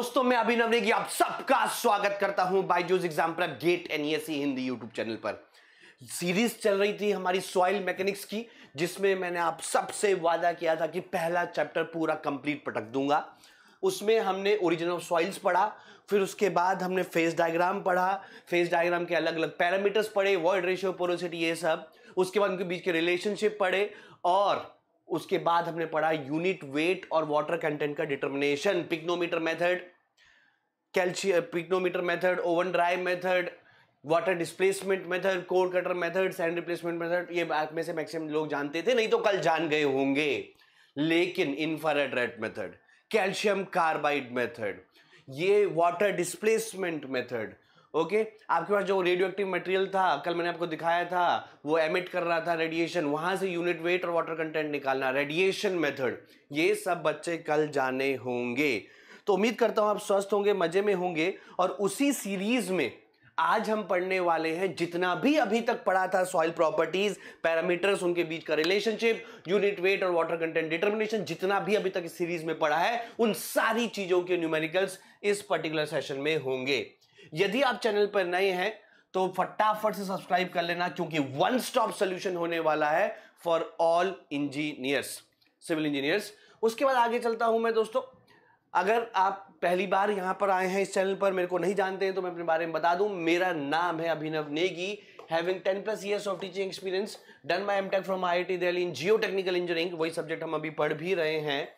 दोस्तों मैं अभिनव नेगी आप सबका स्वागत करता हूं बाइजूस एग्जाम पर गेट एनईएससी हिंदी यूट्यूब चैनल पर सीरीज चल रही थी हमारी सॉइल मैकेनिक्स की जिसमें मैंने आप सबसे वादा किया था कि पहला चैप्टर पूरा कंप्लीट पटक दूंगा उसमें हमने ओरिजिन ऑफ सॉइल्स पढ़ा फिर उसके बाद हमने फेस डायग्राम पढ़ा फेस डायग्राम के अलग अलग पैरामीटर्स पढ़े वर्ड रेशियो पोरोसिटी ये सब उसके बाद उनके बीच के रिलेशनशिप पढ़े और उसके बाद हमने पढ़ा यूनिट वेट और वाटर कंटेंट का determination pycnometer method calcium pycnometer method oven dry method water displacement method core cutter method sand replacement method ये बात में से मैक्सिमम लोग जानते थे नहीं तो कल जान गए होंगे लेकिन infrared red method calcium carbide method ये वाटर डिस्प्लेसमेंट मेथड ओके आपके पास जो रेडियो एक्टिव मटेरियल था कल मैंने आपको दिखाया था वो एमिट कर रहा था रेडिएशन वहां से यूनिट वेट और वाटर कंटेंट निकालना रेडिएशन मेथड ये सब बच्चे कल जाने होंगे तो उम्मीद करता हूं आप स्वस्थ होंगे मजे में होंगे और उसी सीरीज में आज हम पढ़ने वाले हैं जितना भी अभी तक पढ़ा था सॉइल प्रॉपर्टीज पैरामीटर्स उनके बीच का रिलेशनशिप यूनिट वेट और वाटर कंटेंट डिटर्मिनेशन जितना भी अभी तक इस सीरीज में पढ़ा है उन सारी चीजों के न्यूमेरिकल्स इस पर्टिकुलर सेशन में होंगे यदि आप चैनल पर नए हैं तो फटाफट से सब्सक्राइब कर लेना क्योंकि वन स्टॉप सोल्यूशन होने वाला है for all engineers civil engineers उसके बाद आगे चलता हूं मैं दोस्तों अगर आप पहली बार यहां पर आए हैं इस चैनल पर मेरे को नहीं जानते हैं तो मैं अपने बारे में बता दूं मेरा नाम है Abhinav Negi having ten plus years of teaching experience done by M Tech from I I T Delhi in geotechnical engineering वही सब्जेक्ट हम अभी पढ़ भी रहे हैं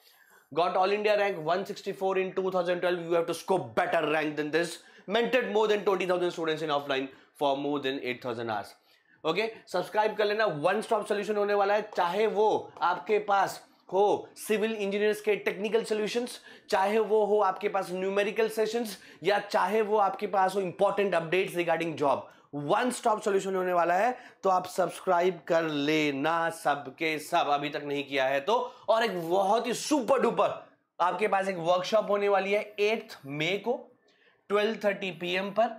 got all India rank 164 in 2012 you have to scope better rank than this mentored more than 20,000 students in offline for more than 8,000 hours. Okay subscribe कर लेना one stop solution होने वाला है चाहे वो आपके पास हो सिविल इंजीनियर्स के टेक्निकल सॉल्यूशंस चाहे वो हो आपके पास न्यूमेरिकल सेशंस या चाहे वो आपके पास हो important updates regarding job one stop solution होने वाला है तो आप सब्सक्राइब कर लेना सबके सब अभी तक नहीं किया है तो और एक बहुत ही सुपर डुपर आपके पास एक वर्कशॉप होने वाली है एट्थ मे को ट्वेल्व थर्टी पी पर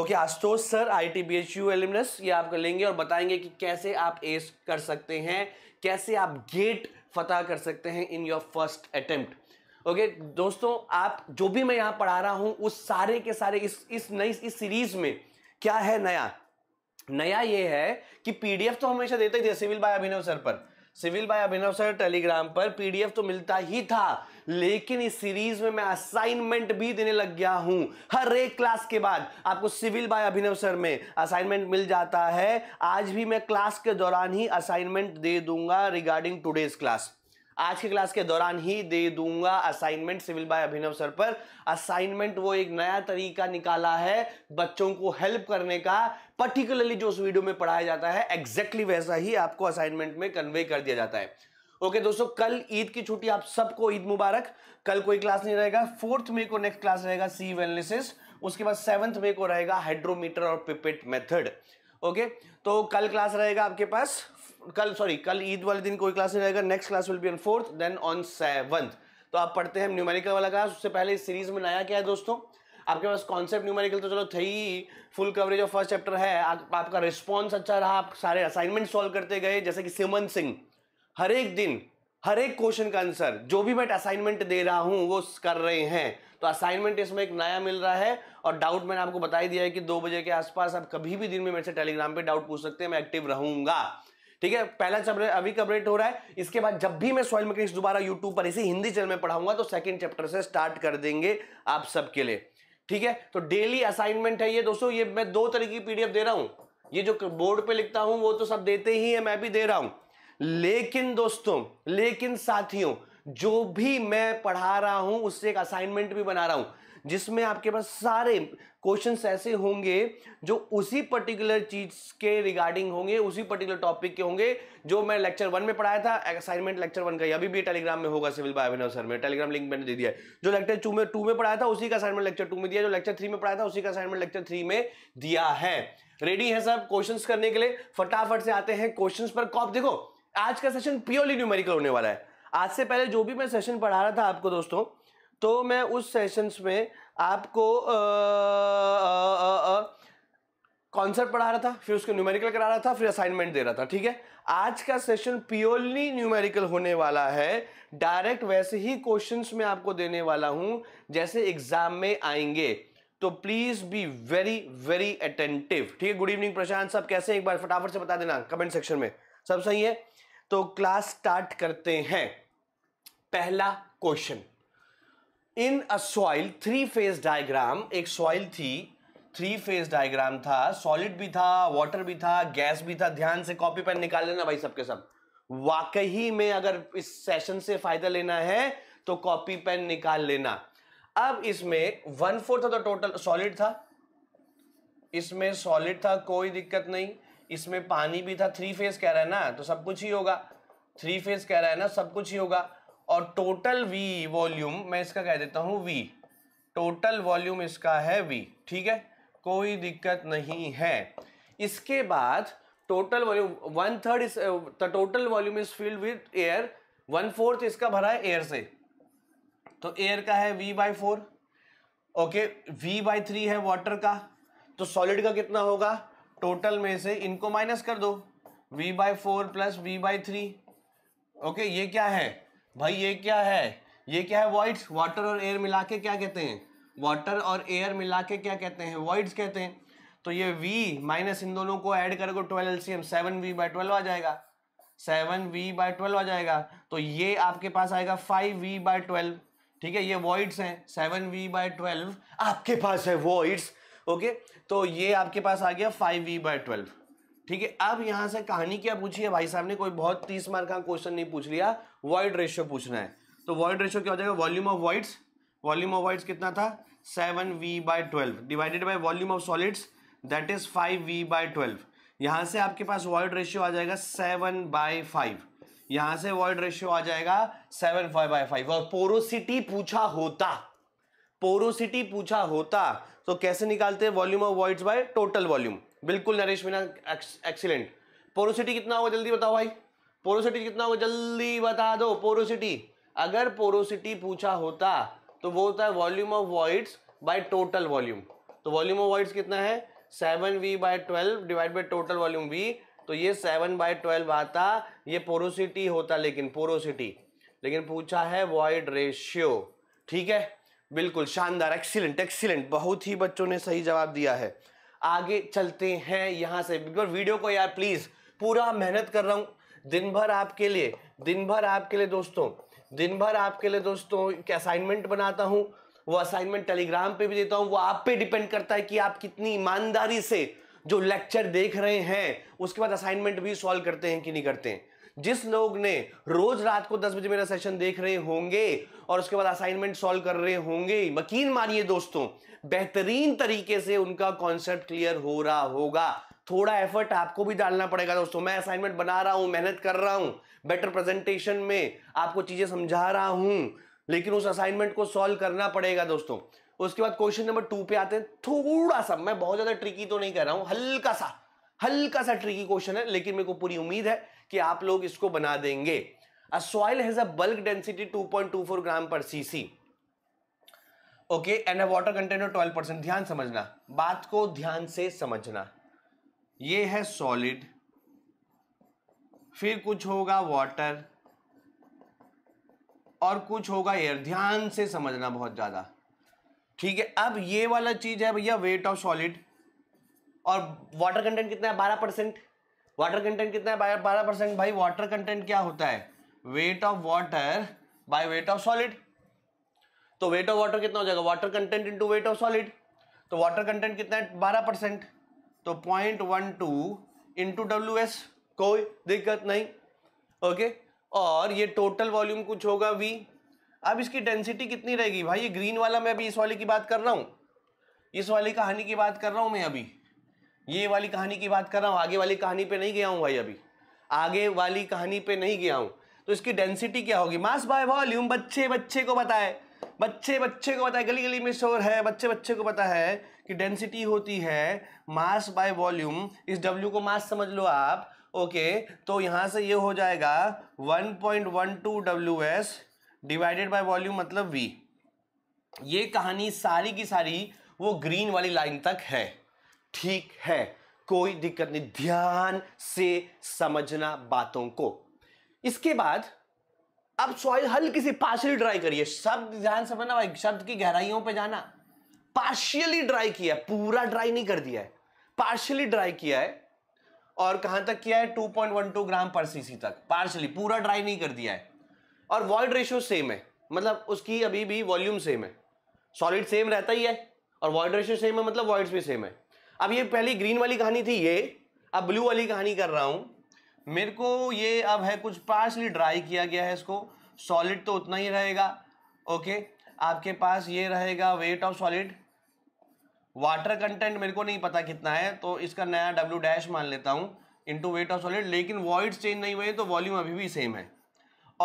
okay Ashutosh sir I T B H U alumnus ये आपको लेंगे और बताएंगे कि कैसे आप एस कर सकते हैं कैसे आप गेट फतह कर सकते हैं in your first attempt okay दोस्तों आप जो भी मैं यहाँ पढ़ा रहा हूँ उस सारे के सारे इस इस नई इस सीरीज में क्या है नया नया ये है कि पीडीएफ तो हमेशा देते ही थे सिविल बाय अभिनव सर पर civil by Abhinav sir Telegram पर पीडीएफ तो मिलता ही था लेकिन इस सीरीज में मैं असाइनमेंट भी देने लग गया हूं हर एक क्लास के बाद आपको सिविल बाय अभिनव सर में असाइनमेंट मिल जाता है आज भी मैं क्लास के दौरान ही असाइनमेंट दे दूंगा रिगार्डिंग टूडेज क्लास आज के क्लास के दौरान ही दे दूंगा assignment civil by Abhinav sir पर असाइनमेंट वो एक नया तरीका निकाला है बच्चों को हेल्प करने का पर्टिकुलरली जो उस वीडियो में पढ़ाया जाता है एग्जैक्टली exactly वैसा ही आपको असाइनमेंट में कन्वे कर दिया जाता है ओके दोस्तों कल ईद की छुट्टी आप सबको ईद मुबारक कल कोई क्लास नहीं रहेगा फोर्थ मे को नेक्स्ट क्लास रहेगा सी एनालिसिस उसके बाद सेवन्थ मे को रहेगा हाइड्रोमीटर और पिपेट मेथड ओके तो कल क्लास रहेगा आपके पास कल सॉरी कल ईद वाले दिन कोई क्लास नहीं रहेगा next class will be on fourth then on seventh तो आप पढ़ते हैं न्यूमेरिकल वाला क्लास उससे पहले इस सीरीज में नया क्या है दोस्तों आपके पास कॉन्सेप्ट न्यूमेरिकल तो चलो ही full coverage of first chapter है आपका रिस्पॉन्स अच्छा रहा आप सारे असाइनमेंट सॉल्व करते गए जैसे कि सिमन सिंह हर एक दिन हर एक क्वेश्चन का आंसर जो भी मैं असाइनमेंट दे रहा हूं वो कर रहे हैं तो असाइनमेंट इसमें एक नया मिल रहा है और डाउट मैंने आपको बताई दिया है कि दो बजे के आसपास आप कभी भी दिन में मेरे से टेलीग्राम पे डाउट पूछ सकते हैं मैं एक्टिव रहूंगा ठीक है पहला चैप्टर अभी कवरेट हो रहा है इसके बाद जब भी मैं सॉइल मैकेनिक्स दोबारा यूट्यूब पर इसी हिंदी चैनल में पढ़ाऊंगा तो सेकंड चैप्टर से स्टार्ट कर देंगे आप सबके लिए ठीक है तो डेली असाइनमेंट है ये दोस्तों ये मैं दो तरह की पीडीएफ दे रहा हूं ये जो बोर्ड पे लिखता हूं वो तो सब देते ही है मैं भी दे रहा हूं लेकिन दोस्तों लेकिन साथियों जो भी मैं पढ़ा रहा हूं उससे एक असाइनमेंट भी बना रहा हूं जिसमें आपके पास सारे क्वेश्चन ऐसे होंगे जो उसी पर्टिकुलर चीज के रिगार्डिंग होंगे उसी पर्टिकुलर टॉपिक के होंगे जो मैं लेक्चर वन में पढ़ाया था असाइनमेंट लेक्चर वन का अभी भी टेलीग्राम में होगा सिविल बाय अभिनव सर में टेलीग्राम लिंक मैंने दे दिया है जो लेक्चर टू में टू में पढ़ाया था उसी का असाइनमेंट लेक्चर टू में दिया जो लेक्चर थ्री में पढ़ाया था उसी का असाइनमेंट लेक्चर थ्री में दिया है रेडी है सब क्वेश्चन करने के लिए फटाफट से आते हैं क्वेश्चन पर कॉप देखो आज का सेशन प्योरली न्यूमेरिकल होने वाला है आज से पहले जो भी मैं सेशन पढ़ा रहा था आपको दोस्तों तो मैं उस सेशंस में आपको कॉन्सेप्ट पढ़ा रहा था फिर उसको न्यूमेरिकल करा रहा था फिर असाइनमेंट दे रहा था ठीक है आज का सेशन प्योरली न्यूमेरिकल होने वाला है डायरेक्ट वैसे ही क्वेश्चंस में आपको देने वाला हूं जैसे एग्जाम में आएंगे तो please be very very attentive ठीक है गुड इवनिंग प्रशांत सब कैसे एक बार फटाफट से बता देना कमेंट सेक्शन में सब सही है तो क्लास स्टार्ट करते हैं पहला question in a soil three phase diagram एक सॉइल थी थ्री फेज डायग्राम था सॉलिड भी था वाटर भी था गैस भी था ध्यान से कॉपी पेन निकाल लेना भाई सबके सब वाकई में अगर इस सेशन से फायदा लेना है तो कॉपी पेन निकाल लेना अब इसमें वन फोर्थ था तो टोटल सॉलिड था इसमें सॉलिड था कोई दिक्कत नहीं इसमें पानी भी था थ्री फेज कह रहा है ना तो सब कुछ ही होगा थ्री फेज कह रहा है ना सब कुछ ही होगा और टोटल वी वॉल्यूम मैं इसका कह देता हूँ वी टोटल वॉल्यूम इसका है वी ठीक है कोई दिक्कत नहीं है इसके बाद total volume one third is the total volume is filled with air one fourth इसका भरा है एयर से तो एयर का है V by four okay V by three है वाटर का तो सॉलिड का कितना होगा टोटल में से इनको माइनस कर दो v by four plus V by three okay ये क्या है भाई ये क्या है ये क्या है वॉइड्स वाटर और एयर मिला के क्या कहते हैं वाटर और एयर मिला के क्या कहते हैं वॉइड्स कहते हैं तो ये v माइनस इन दोनों को ऐड करोगे twelve L C M seven V by twelve आ जाएगा सेवन वी बाई ट्वेल्व आ जाएगा तो ये आपके पास आएगा फाइव वी बाई ट्वेल्व ठीक है ये वॉइड्स हैं सेवन वी बाई ट्वेल्व आपके पास है वॉइड्स ओके तो ये आपके पास आ गया फाइव वी बाय ट्वेल्व ठीक है अब यहां से कहानी क्या पूछी है भाई साहब ने कोई बहुत तीस मार्क का क्वेश्चन नहीं पूछ लिया वॉइड रेशियो पूछना है तो वॉइड रेशियो क्या हो जाएगा volume of voids volume of voids कितना था seven V by twelve divided by volume of solids that is five V by twelve यहां से आपके पास वॉइड रेशियो आ जाएगा सेवन बाय फाइव यहां से वॉइड रेशियो आ जाएगा सेवन फाइव बाय फाइव और पोरोसिटी पूछा होता पोरोसिटी पूछा होता तो कैसे निकालते हैं volume of voids by total volume बिल्कुल नरेश मीना एक्सीलेंट पोरोसिटी कितना होगा जल्दी बताओ भाई पोरोसिटी कितना होगा जल्दी बता दो पोरोसिटी अगर पोरोसिटी पूछा होता तो वो होता है volume of voids by total volume तो वॉल्यूम ऑफ वॉइड्स कितना है seven V by twelve divide by total volume V तो ये सेवन बाय ट्वेल्व आता ये पोरोसिटी होता लेकिन पोरोसिटी लेकिन पूछा है वॉइड रेशियो ठीक है बिल्कुल शानदार एक्सीलेंट एक्सीलेंट बहुत ही बच्चों ने सही जवाब दिया है आगे चलते हैं यहाँ से बिल्कुल वीडियो को यार प्लीज़ पूरा मेहनत कर रहा हूँ दिन भर आपके लिए दिन भर आपके लिए दोस्तों दिन भर आपके लिए दोस्तों असाइनमेंट बनाता हूँ वो असाइनमेंट टेलीग्राम पे भी देता हूँ वो आप पे डिपेंड करता है कि आप कितनी ईमानदारी से जो लेक्चर देख रहे हैं उसके बाद असाइनमेंट भी सॉल्व करते हैं कि नहीं करते हैं जिस लोग ने रोज रात को दस बजे मेरा सेशन देख रहे होंगे और उसके बाद असाइनमेंट सॉल्व कर रहे होंगे यकीन मानिए दोस्तों बेहतरीन तरीके से उनका कॉन्सेप्ट क्लियर हो रहा होगा थोड़ा एफर्ट आपको भी डालना पड़ेगा दोस्तों मैं असाइनमेंट बना रहा हूं मेहनत कर रहा हूं बेटर प्रेजेंटेशन में आपको चीजें समझा रहा हूं लेकिन उस असाइनमेंट को सॉल्व करना पड़ेगा दोस्तों उसके बाद क्वेश्चन नंबर टू पे आते हैं थोड़ा सा मैं बहुत ज्यादा ट्रिकी तो नहीं कह रहा हूं हल्का सा हल्का सा ट्रिकी क्वेश्चन है लेकिन मेरे को पूरी उम्मीद है कि आप लोग इसको बना देंगे a soil has a bulk density 2.24 gram per CC okay and a water content of twelve percent ध्यान समझना बात को ध्यान से समझना ये है सॉलिड फिर कुछ होगा वाटर और कुछ होगा एयर ध्यान से समझना बहुत ज़्यादा ठीक है अब ये वाला चीज़ है भैया वेट ऑफ सॉलिड और वाटर कंटेंट कितना है बारह परसेंट वाटर कंटेंट कितना है बारह परसेंट भाई वाटर कंटेंट क्या होता है weight of water by weight of solid तो वेट ऑफ वाटर कितना हो जाएगा water content into weight of solid तो वाटर कंटेंट कितना है बारह परसेंट तो point one two into W S कोई दिक्कत नहीं ओके और ये टोटल वॉल्यूम कुछ होगा वी अब इसकी डेंसिटी कितनी रहेगी भाई ये ग्रीन वाला मैं अभी इस वाले की बात कर रहा हूँ इस वाले कहानी की बात कर रहा हूँ मैं अभी ये वाली कहानी की बात कर रहा हूँ आगे वाली कहानी पे नहीं गया हूँ भाई अभी आगे वाली कहानी पे नहीं गया हूँ तो इसकी डेंसिटी क्या होगी मास बाय वॉल्यूम बच्चे बच्चे को बताए बच्चे बच्चे को बताए गली गली में शोर है बच्चे बच्चे को पता है कि डेंसिटी होती है मास बाय वॉल्यूम इस डब्ल्यू को मास समझ लो आप ओके तो यहाँ से ये हो जाएगा one point one two W S divided by volume मतलब वी ये कहानी सारी की सारी वो ग्रीन वाली लाइन तक है ठीक है कोई दिक्कत नहीं ध्यान से समझना बातों को इसके बाद अब सॉइल हल्की सी पार्शियली ड्राई करिए शब्द ध्यान समझना भाई शब्द की गहराइयों पे जाना पार्शियली ड्राई किया है पूरा ड्राई नहीं कर दिया है पार्शियली ड्राई किया है और कहां तक किया है 2.12 ग्राम पर सीसी तक पार्शियली पूरा ड्राई नहीं कर दिया है और वॉल्ड रेशियो सेम है मतलब उसकी अभी भी वॉल्यूम सेम है सॉलिड सेम रहता ही है और वॉल्ड रेशियो सेम है मतलब वॉइड्स भी सेम है अब ये पहली ग्रीन वाली कहानी थी ये अब ब्लू वाली कहानी कर रहा हूँ मेरे को ये अब है कुछ पार्शली ड्राई किया गया है इसको सॉलिड तो उतना ही रहेगा ओके आपके पास ये रहेगा weight of solid water content मेरे को नहीं पता कितना है तो इसका नया डब्ल्यू डैश मान लेता हूँ इनटू वेट ऑफ सॉलिड लेकिन वॉइड चेंज नहीं हुए तो वॉल्यूम अभी भी सेम है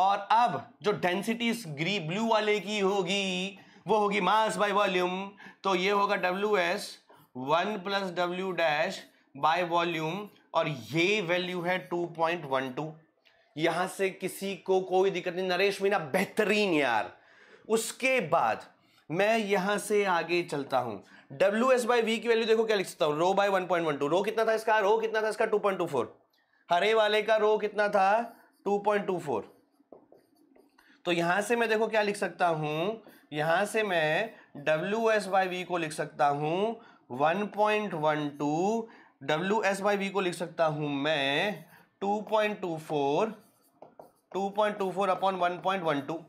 और अब जो डेंसिटी ग्री ब्लू वाले की होगी वो होगी मास बाय वॉल्यूम तो ये होगा W S one plus W dash by volume और ये वैल्यू है टू पॉइंट वन टू यहां से किसी को कोई दिक्कत नहीं नरेश मीना बेहतरीन यार उसके बाद मैं यहां से आगे चलता हूं डब्ल्यू एस बाई वी की वैल्यू देखो क्या लिख सकता हूं rho by one point one two rho कितना था इसका रो कितना था इसका टू पॉइंट टू फोर हरे वाले का रो कितना था टू पॉइंट टू फोर तो यहां से मैं देखो क्या लिख सकता हूं यहां से मैं डब्ल्यू एस बाई वी को लिख सकता हूं 1.12 डब्ल्यू एस बाई वी को लिख सकता हूं मैं 2.24 2.24 अपॉन 1.12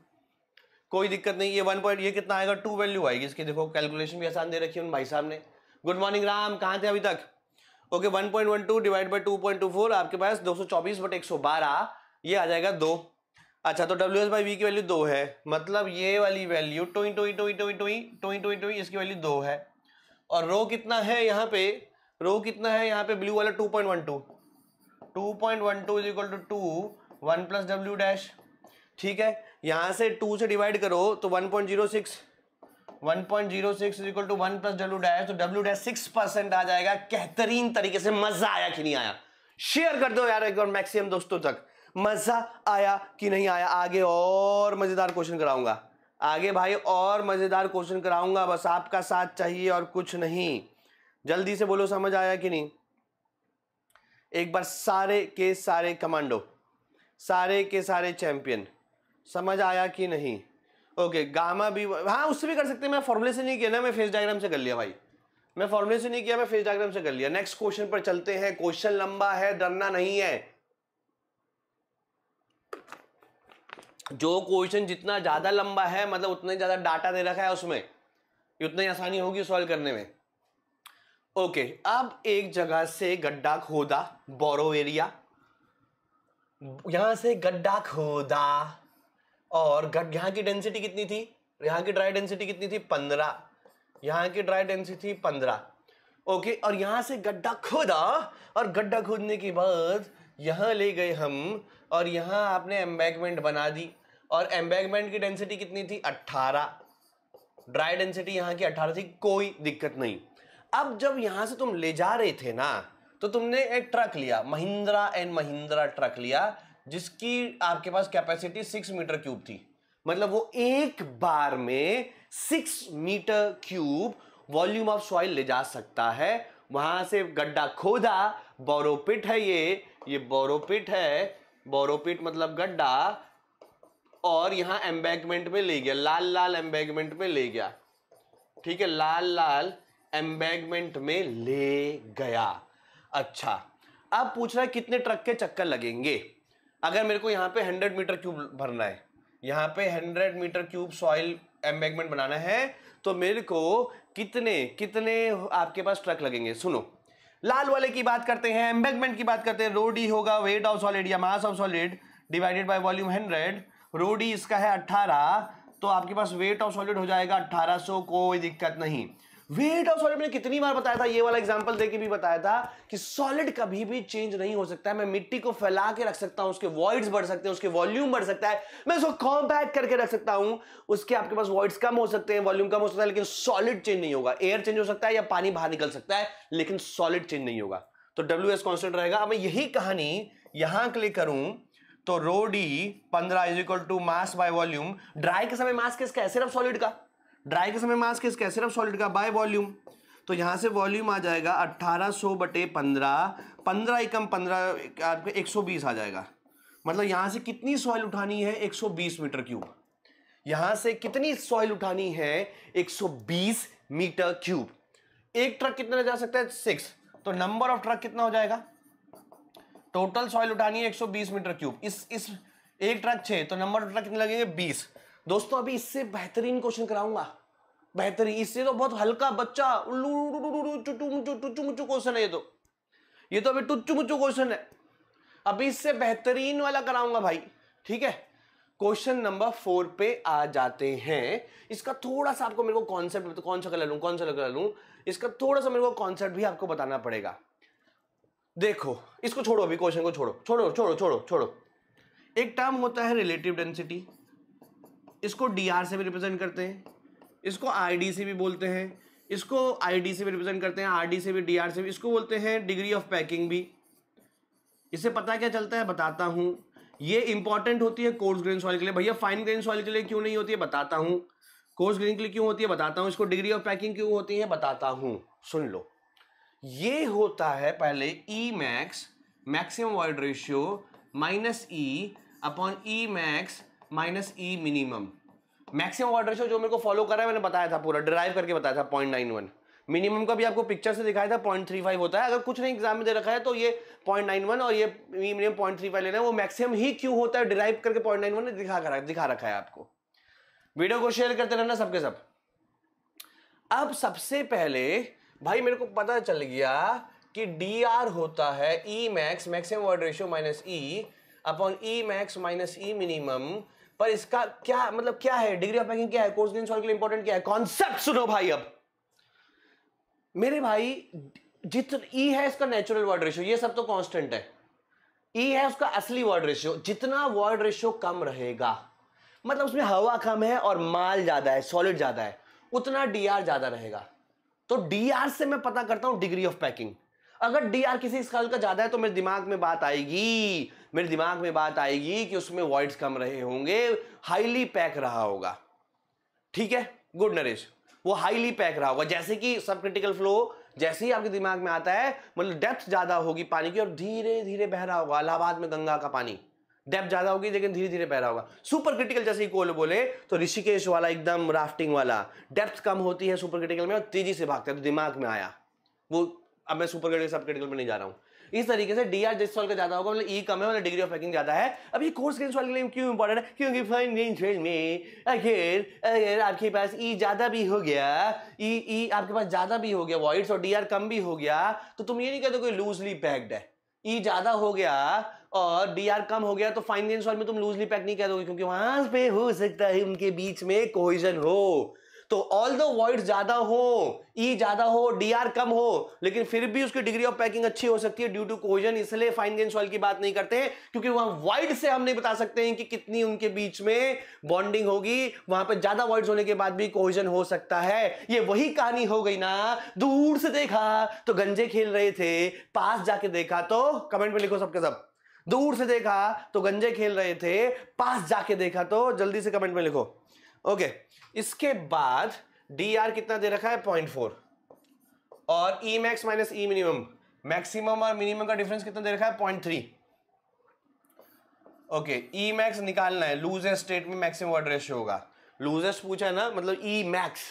कोई दिक्कत नहीं ये वन पॉइंट ये कितना आएगा टू वैल्यू आएगी इसकी देखो कैलकुलेशन भी आसान दे रखी है उन भाई साहब ने गुड मॉर्निंग राम कहाँ थे अभी तक ओके 1.12 डिवाइड बाय फोर आपके पास चौबीस बट बारह ये आ जाएगा दो अच्छा तो डब्ल्यू एस बाई वी की वैल्यू दो है मतलब ये वाली वैल्यू टोई टोई टोई टोई टोई टोई टोई टोई इसकी वैल्यू दो है और रो कितना है यहाँ पे रो कितना है यहाँ पे ब्लू वाला two point one two two point one two is equal to two one plus W dash ठीक है यहाँ से टू से डिवाइड करो तो one point zero six one point zero six equal to one plus W dash तो W dash six percent आ जाएगा बेहतरीन तरीके से मजा आया कि नहीं आया शेयर कर दो यार एक बार मैक्सिमम दोस्तों तक मजा आया कि नहीं आया आगे और मजेदार क्वेश्चन कराऊंगा आगे भाई और मज़ेदार क्वेश्चन कराऊंगा बस आपका साथ चाहिए और कुछ नहीं जल्दी से बोलो समझ आया कि नहीं एक बार सारे के सारे कमांडो सारे के सारे चैंपियन समझ आया कि नहीं ओके गामा भी हाँ उससे भी कर सकते हैं मैं फॉर्मूले से नहीं किया ना मैं फेस डायग्राम से कर लिया भाई मैं फॉर्मूले से नहीं किया मैं फेस डायग्राम से कर लिया नेक्स्ट क्वेश्चन पर चलते हैं क्वेश्चन लंबा है डरना नहीं है जो क्वेश्चन जितना ज़्यादा लंबा है मतलब उतना ज़्यादा डाटा दे रखा है उसमें उतनी आसानी होगी सॉल्व करने में ओके अब एक जगह से गड्ढा खोदा बोरो एरिया यहां से गड्ढा खोदा और गड यहाँ की डेंसिटी कितनी थी यहाँ की ड्राई डेंसिटी कितनी थी पंद्रह यहाँ की ड्राई डेंसिटी थी पंद्रह ओके और यहाँ से गड्ढा खोदा और गड्ढा खोदने के बाद यहाँ ले गए हम और यहाँ आपने एम्बैकमेंट बना दी और एम्बैगमेंट की डेंसिटी कितनी थी 18 ड्राई डेंसिटी यहाँ की 18 थी कोई दिक्कत नहीं अब जब यहाँ से तुम ले जा रहे थे ना तो तुमने एक ट्रक लिया महिंद्रा एंड महिंद्रा ट्रक लिया जिसकी आपके पास कैपेसिटी सिक्स मीटर क्यूब थी मतलब वो एक बार में six metre cube volume of soil ले जा सकता है वहां से गड्ढा खोदा बोरोपिट है ये ये बोरोपिट है बोरोपिट मतलब गड्ढा और यहाँ एम्बैगमेंट में ले गया लाल लाल एम्बैगमेंट में ले गया ठीक है लाल लाल एम्बैगमेंट में ले गया अच्छा अब पूछ रहा है कितने ट्रक के चक्कर लगेंगे अगर मेरे को यहाँ पे हंड्रेड मीटर क्यूब भरना है यहाँ पे hundred metre cube soil embankment बनाना है तो मेरे को कितने कितने आपके पास ट्रक लगेंगे सुनो लाल वाले की बात करते हैं एम्बैगमेंट की बात करते हैं रोड ही होगा वेट ऑफ सॉलिड या mass of solid divided by volume hundred rho d इसका है अट्ठारह तो आपके पास वेट ऑफ सॉलिड हो जाएगा अट्ठारह सो कोई दिक्कत नहीं वेट ऑफ सॉलिड मैंने कितनी बार बताया था ये वाला एग्जांपल देके भी बताया था कि सॉलिड कभी भी चेंज नहीं हो सकता है मैं मिट्टी को फैला के रख सकता हूं उसके वॉइड्स बढ़ सकते हैं उसके वॉल्यूम बढ़ सकता है मैं उसको कॉम्पैक्ट करके रख सकता हूं उसके आपके पास वॉइड्स कम हो सकते हैं वॉल्यूम कम हो सकता है लेकिन सॉलिड चेंज नहीं होगा एयर चेंज हो सकता है या पानी बाहर निकल सकता है लेकिन सॉलिड चेंज नहीं होगा तो डब्ल्यू एस रहेगा अब मैं यही कहानी यहां क्लिक करूं तो रो डी पंद्रह is equal to mass by volume dry के समय मास किसका है सिर्फ सॉलिड का ड्राई के समय मास किसका है सिर्फ सॉलिड का बाय वॉल्यूम तो यहां से वॉल्यूम आ जाएगा 1800 बटे 15 15 एकम 15 आपके 120 आ जाएगा मतलब यहां से कितनी सॉइल उठानी है 120 मीटर क्यूब यहां से कितनी सॉइल उठानी है 120 मीटर क्यूब एक ट्रक कितना जा सकता है सिक्स तो नंबर ऑफ ट्रक कितना हो जाएगा टोटल सॉइल उठानी है 120 मीटर क्यूब इस इस एक ट्रक छे तो नंबर ट्रक कितने लगेंगे बीस दोस्तों अभी इससे बेहतरीन क्वेश्चन कराऊंगा बेहतरीन इससे तो बहुत हल्का बच्चा क्वेश्चन है ये तो ये तो अभी टुच्चू मुच्चू क्वेश्चन है अभी इससे बेहतरीन वाला कराऊंगा भाई ठीक है क्वेश्चन नंबर फोर पे आ जाते हैं इसका थोड़ा सा आपको मेरे को कॉन्सेप्ट कौन सा कलर लू कौन सा कलर लू इसका थोड़ा सा मेरे को कॉन्सेप्ट भी आपको बताना पड़ेगा देखो इसको छोड़ो अभी क्वेश्चन को छोड़ो छोड़ो छोड़ो छोड़ो छोड़ो एक टर्म होता है रिलेटिव डेंसिटी इसको डी आर से भी रिप्रेजेंट करते हैं इसको आई डी से भी बोलते हैं इसको आई डी से भी रिप्रेजेंट करते हैं आर डी से भी डी आर से भी इसको बोलते हैं डिग्री ऑफ पैकिंग भी इससे पता क्या चलता है बताता हूँ ये इंपॉर्टेंट होती है कोर्स ग्रेन सॉइल के लिए भैया फाइन ग्रेन सॉइल के लिए क्यों नहीं होती है बताता हूँ कोर्स ग्रेन के लिए क्यों होती है बताता हूँ इसको डिग्री ऑफ पैकिंग क्यों होती है बताता हूँ सुन लो ये होता है पहले E max maximum void ratio minus E upon E max minus E minimum maximum void ratio जो मेरे को फॉलो कर रहा है मैंने बताया था पूरा ड्राइव करके बताया था पॉइंट नाइन वन मिनिमम का भी आपको पिक्चर से दिखाया था पॉइंट थ्री फाइव होता है अगर कुछ नहीं एग्जाम में दे रखा है तो ये पॉइंट नाइन वन और ये मिनिमम पॉइंट थ्री फाइव लेना है वो मैक्सिमम ही क्यों होता है डिराइव करके पॉइंट नाइन वन दिखा कर दिखा रखा है आपको वीडियो को शेयर करते रहना सबके सब अब सबसे पहले भाई मेरे को पता चल गया कि डी आर होता है E max maximum void ratio minus E upon E max minus E minimum पर इसका क्या मतलब क्या है डिग्री ऑफ पैकिंग क्या है कोर्स सॉल्व के लिए इंपॉर्टेंट क्या है कॉन्सेप्ट सुनो भाई अब मेरे भाई जितना ई e है इसका नेचुरल वर्ड रेशियो ये सब तो कांस्टेंट है ई e है उसका असली वर्ड रेशियो जितना वर्ड रेशियो कम रहेगा मतलब उसमें हवा कम है और माल ज्यादा है सॉलिड ज्यादा है उतना डी आर ज्यादा रहेगा तो डीआर से मैं पता करता हूं डिग्री ऑफ पैकिंग अगर डीआर किसी स्कल का ज्यादा है तो मेरे दिमाग में बात आएगी मेरे दिमाग में बात आएगी कि उसमें वॉइड्स कम रहे होंगे हाईली पैक रहा होगा ठीक है गुड नरेश वो हाईली पैक रहा होगा जैसे कि सब क्रिटिकल फ्लो जैसे ही आपके दिमाग में आता है मतलब डेप्थ ज्यादा होगी पानी की और धीरे धीरे बह रहा होगा इलाहाबाद में गंगा का पानी डेप्थ ज्यादा होगी लेकिन धीरे धीरे बह रहा होगा सुपर क्रिटिकल जैसे ही कोल बोले तो ऋषिकेश वाला एकदम राफ्टिंग वाला डेप्थ कम होती है सुपर क्रिटिकल में और तेजी से भागता है तो दिमाग में आया वो अब मैं सुपर क्रिटिकल सब क्रिटिकल में नहीं जा रहा हूं इस तरीके से डीआर जिस जिसवाल का ज्यादा होगा मतलब ई e कम है मतलब डिग्री ऑफ हैकिंग ज्यादा है अब ये कोर्स ग्रेजुएट के लिए क्यों इंपॉर्टेंट है क्योंकि फाइनेंशियल में अगर अगर आपके पास ई e ज्यादा भी हो गया ई e, ई आपके पास ज्यादा भी हो गया वॉइड्स और डीआर कम भी हो गया तो तुम ये नहीं कहते कोई लूजली पैक्ड है ई ज्यादा हो गया और डी आर कम हो गया तो फाइनेंस वाल में तुम लूजली पैक नहीं कह दोगे क्योंकि वहां पे हो सकता है उनके बीच में कोहिजन हो तो ऑल द वर्ड ज्यादा हो ई e ज्यादा हो डी आर कम हो लेकिन फिर भी उसकी डिग्री ऑफ पैकिंग अच्छी हो सकती है ड्यू टू कोहिजन इसलिए फाइनेंस वाल की बात नहीं करते हैं क्योंकि वहां वर्ड से हम नहीं बता सकते हैं कि कितनी उनके बीच में बॉन्डिंग होगी वहां पर ज्यादा वर्ड्स होने के बाद भी कोहिजन हो सकता है ये वही कहानी हो गई ना दूर से देखा तो गंजे खेल रहे थे पास जाके देखा तो कमेंट में लिखो सबके सब दूर से देखा तो गंजे खेल रहे थे पास जाके देखा तो जल्दी से कमेंट में लिखो ओके इसके बाद डी आर कितना दे रखा है पॉइंट फोर और E max minus E minimum maximum और मिनिमम का डिफरेंस कितना दे रखा है point three okay E max निकालना है लूजेस्ट स्टेट में मैक्सिमम वर्ड रेशियो होगा लूजेस्ट पूछा है ना मतलब E max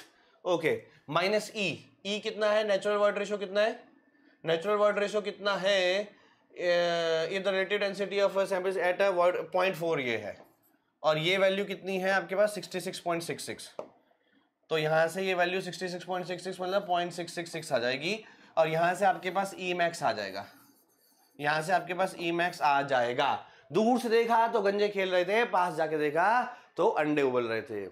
okay minus E E कितना है नेचुरल वर्ड रेशियो कितना है नेचुरल वर्ड रेशियो कितना है in the relative density of sample at point four ये है और ये वैल्यू कितनी है आपके पास sixty six point six six तो यहाँ से ये value sixty six point six six मतलब पॉइंट सिक्स सिक्स सिक्स आ जाएगी और यहाँ से आपके पास ई मैक्स आ जाएगा यहाँ से आपके पास ई मैक्स आ जाएगा दूर से देखा तो गंजे खेल रहे थे पास जाके देखा तो अंडे उबल रहे थे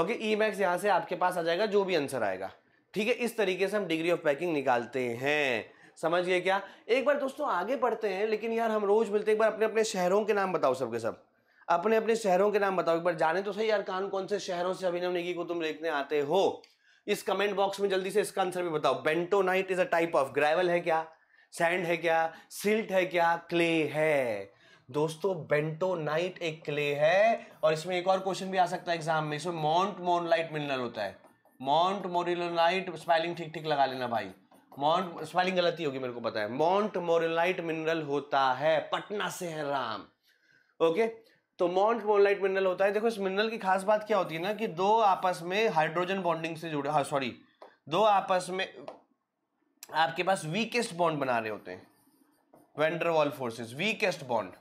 ओके ई मैक्स यहाँ से आपके पास आ जाएगा जो भी आंसर आएगा ठीक है इस तरीके से हम डिग्री ऑफ पैकिंग निकालते हैं समझ गए क्या एक बार दोस्तों आगे बढ़ते हैं लेकिन यार हम रोज मिलते हैं एक बार अपने अपने शहरों के नाम बताओ सबके सब अपने अपने शहरों के नाम बताओ एक बार जाने तो सही यार कौन कौन से शहरों से अभिनव नेगी को तुम देखने आते हो इस कमेंट बॉक्स में जल्दी से इसका आंसर भी बताओ bentonite is a type of gravel है क्या सैंड है क्या सिल्ट है क्या क्ले है दोस्तों बेंटोनाइट एक क्ले है और इसमें एक और क्वेश्चन भी आ सकता है एग्जाम में इसमें माउंट मोनलाइट मिनरल होता है माउंट मोरिलोनाइट स्पेलिंग ठीक ठीक लगा लेना भाई माउंट स्पेलिंग गलती होगी मेरे को पता है माउंट मोरलाइट मिनरल होता है पटना से है राम ओके तो माउंट मोरलाइट मिनरल होता है देखो इस मिनरल की खास बात क्या होती है ना कि दो आपस में हाइड्रोजन बॉन्डिंग से जुड़े हाँ सॉरी दो आपस में आपके पास वीकेस्ट बॉन्ड बना रहे होते हैं वेंडरवॉल फोर्सेस वीकेस्ट बॉन्ड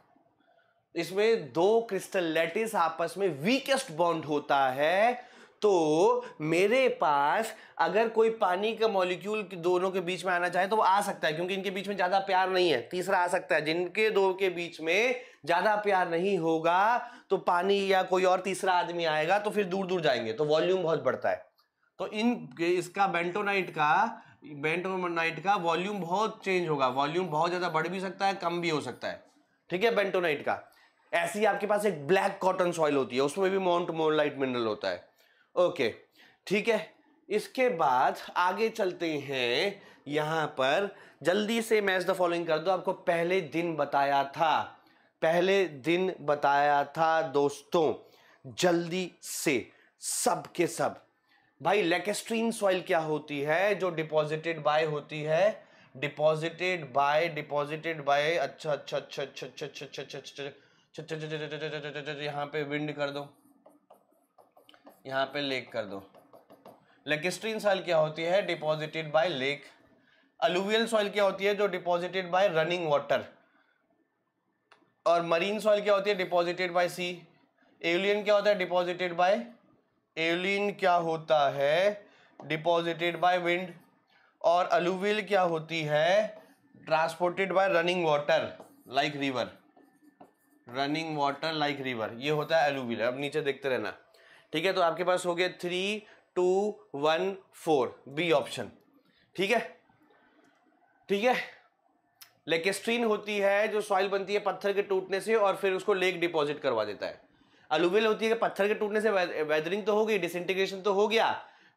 इसमें दो क्रिस्टल लेटिस आपस में वीकेस्ट बॉन्ड होता है तो मेरे पास अगर कोई पानी का मॉलिक्यूल दोनों के बीच में आना चाहे तो वो आ सकता है क्योंकि इनके बीच में ज़्यादा प्यार नहीं है तीसरा आ सकता है जिनके दो के बीच में ज़्यादा प्यार नहीं होगा तो पानी या कोई और तीसरा आदमी आएगा तो फिर दूर दूर जाएंगे तो वॉल्यूम बहुत बढ़ता है तो इन इसका बेंटोनाइट का बेंटोनाइट का वॉल्यूम बहुत चेंज होगा वॉल्यूम बहुत ज़्यादा बढ़ भी सकता है कम भी हो सकता है ठीक है बेंटोनाइट का ऐसी आपके पास एक ब्लैक कॉटन सॉइल होती है उसमें भी माउंट मोनलाइट मिनरल होता है ओके ठीक है इसके बाद आगे चलते हैं यहाँ पर जल्दी से मैच द फॉलोइंग कर दो आपको पहले दिन बताया था पहले दिन बताया था दोस्तों जल्दी से सब के सब भाई लेकेस्ट्रीन सॉइल क्या होती है जो डिपॉजिटेड बाय होती है डिपॉजिटेड बाय डिपॉजिटेड बाय अच्छा अच्छा अच्छा अच्छा अच्छा अच्छा अच्छा अच्छा अच्छा अच्छा अच्छा यहाँ पे विंड कर दो यहाँ पे लेक कर दो लेकिस्ट्रीन सॉइल क्या होती है deposited by lake alluvial soil क्या होती है जो डिपॉजिटेड बाय रनिंग वाटर और मरीन सॉइल क्या होती है डिपॉजिटेड बाय सी एवलियन क्या होता है डिपॉजिटेड बाय एवलिन क्या होता है डिपॉजिटेड बाय विंड और अलूवियल क्या होती है transported by running water like river running water like river ये होता है एलुविल अब नीचे देखते रहना ठीक है तो आपके पास हो गया three two one four B option ठीक है ठीक है लेकेस्ट्रीन होती है जो सॉइल बनती है पत्थर के टूटने से और फिर उसको लेक डिपॉजिट करवा देता है अलूवियल होती है कि पत्थर के टूटने से वेदरिंग तो हो गई डिसइंटीग्रेशन तो हो गया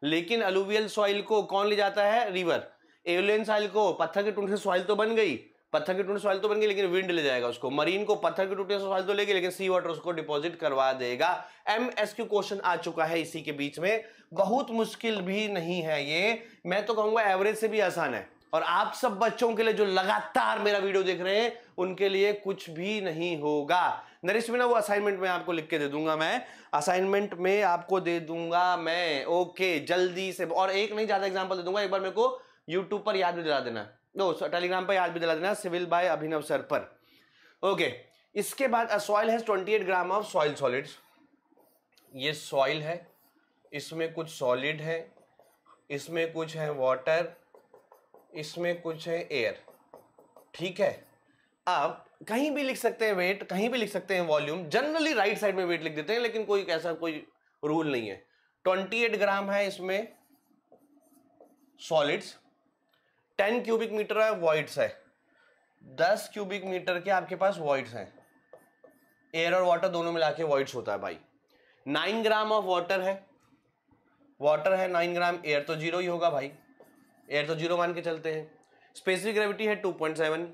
लेकिन अलूवियल सॉइल को कौन ले जाता है रिवर एवलियन सॉइल को पत्थर के टूटने से सॉइल तो बन गई पत्थर के टूटने से सॉइल तो बन गई लेकिन विंड ले जाएगा उसको मरीन को पत्थर के टूटने से सॉइल तो लेगी लेकिन सी वाटर उसको डिपॉजिट करवा देगा एम एस क्यू क्वेश्चन आ चुका है इसी के बीच में बहुत मुश्किल भी नहीं है ये मैं तो कहूंगा एवरेज से भी आसान है और आप सब बच्चों के लिए जो लगातार मेरा वीडियो देख रहे हैं उनके लिए कुछ भी नहीं होगा नरेश मीना वो असाइनमेंट में आपको लिख के दे दूंगा मैं असाइनमेंट में आपको दे दूंगा मैं ओके जल्दी से और एक नहीं ज्यादा एग्जाम्पल दे दूंगा एक बार मेरे को यूट्यूब पर याद भी दिला देना नो टेलीग्राम पर याद भी दिला देना सिविल बाय अभिनव सर पर ओके okay. इसके बाद soil has 28 gram of soil solids ये सॉइल है इसमें कुछ सॉलिड है इसमें कुछ है वाटर इसमें कुछ है एयर ठीक है आप कहीं भी लिख सकते हैं वेट कहीं भी लिख सकते हैं वॉल्यूम जनरली राइट साइड में वेट लिख देते हैं लेकिन कोई ऐसा कोई रूल नहीं है 28 ग्राम है इसमें सॉलिड्स टेन क्यूबिक मीटर है वॉइड्स है दस क्यूबिक मीटर के आपके पास वॉइड्स हैं एयर और वाटर दोनों मिला के वॉइड्स होता है भाई नाइन ग्राम ऑफ वाटर है वाटर है नाइन ग्राम एयर तो जीरो ही होगा भाई एयर तो जीरो मान के चलते हैं स्पेसिफिक ग्रेविटी है टू पॉइंट सेवन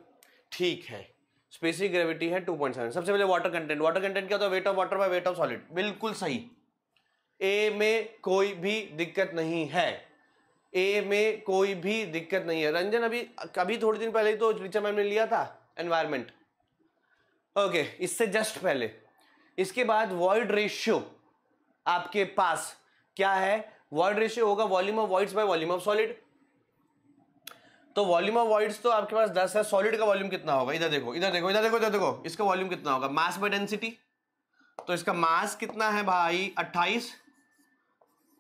ठीक है स्पेसिफिक ग्रेविटी है टू पॉइंट सेवन सबसे पहले वाटर कंटेंट वाटर कंटेंट क्या होता है weight of water by weight of solid बिल्कुल सही ए में कोई भी दिक्कत नहीं है ए में कोई भी दिक्कत नहीं है रंजन अभी अभी थोड़ी दिन पहले ही तो रिचा मैम ने लिया था एनवायरमेंट ओके इससे जस्ट पहले इसके बाद वॉइड रेशियो आपके पास क्या है वॉइड रेशियो होगा volume of voids by volume of solid तो वॉल्यूम ऑफ वॉइड्स तो आपके पास दस है सॉलिड का वॉल्यूम कितना होगा इधर देखो इधर देखो इधर देखो इधर देखो, देखो इसका वॉल्यूम कितना होगा मास बाय डेंसिटी तो इसका मास कितना है भाई अट्ठाईस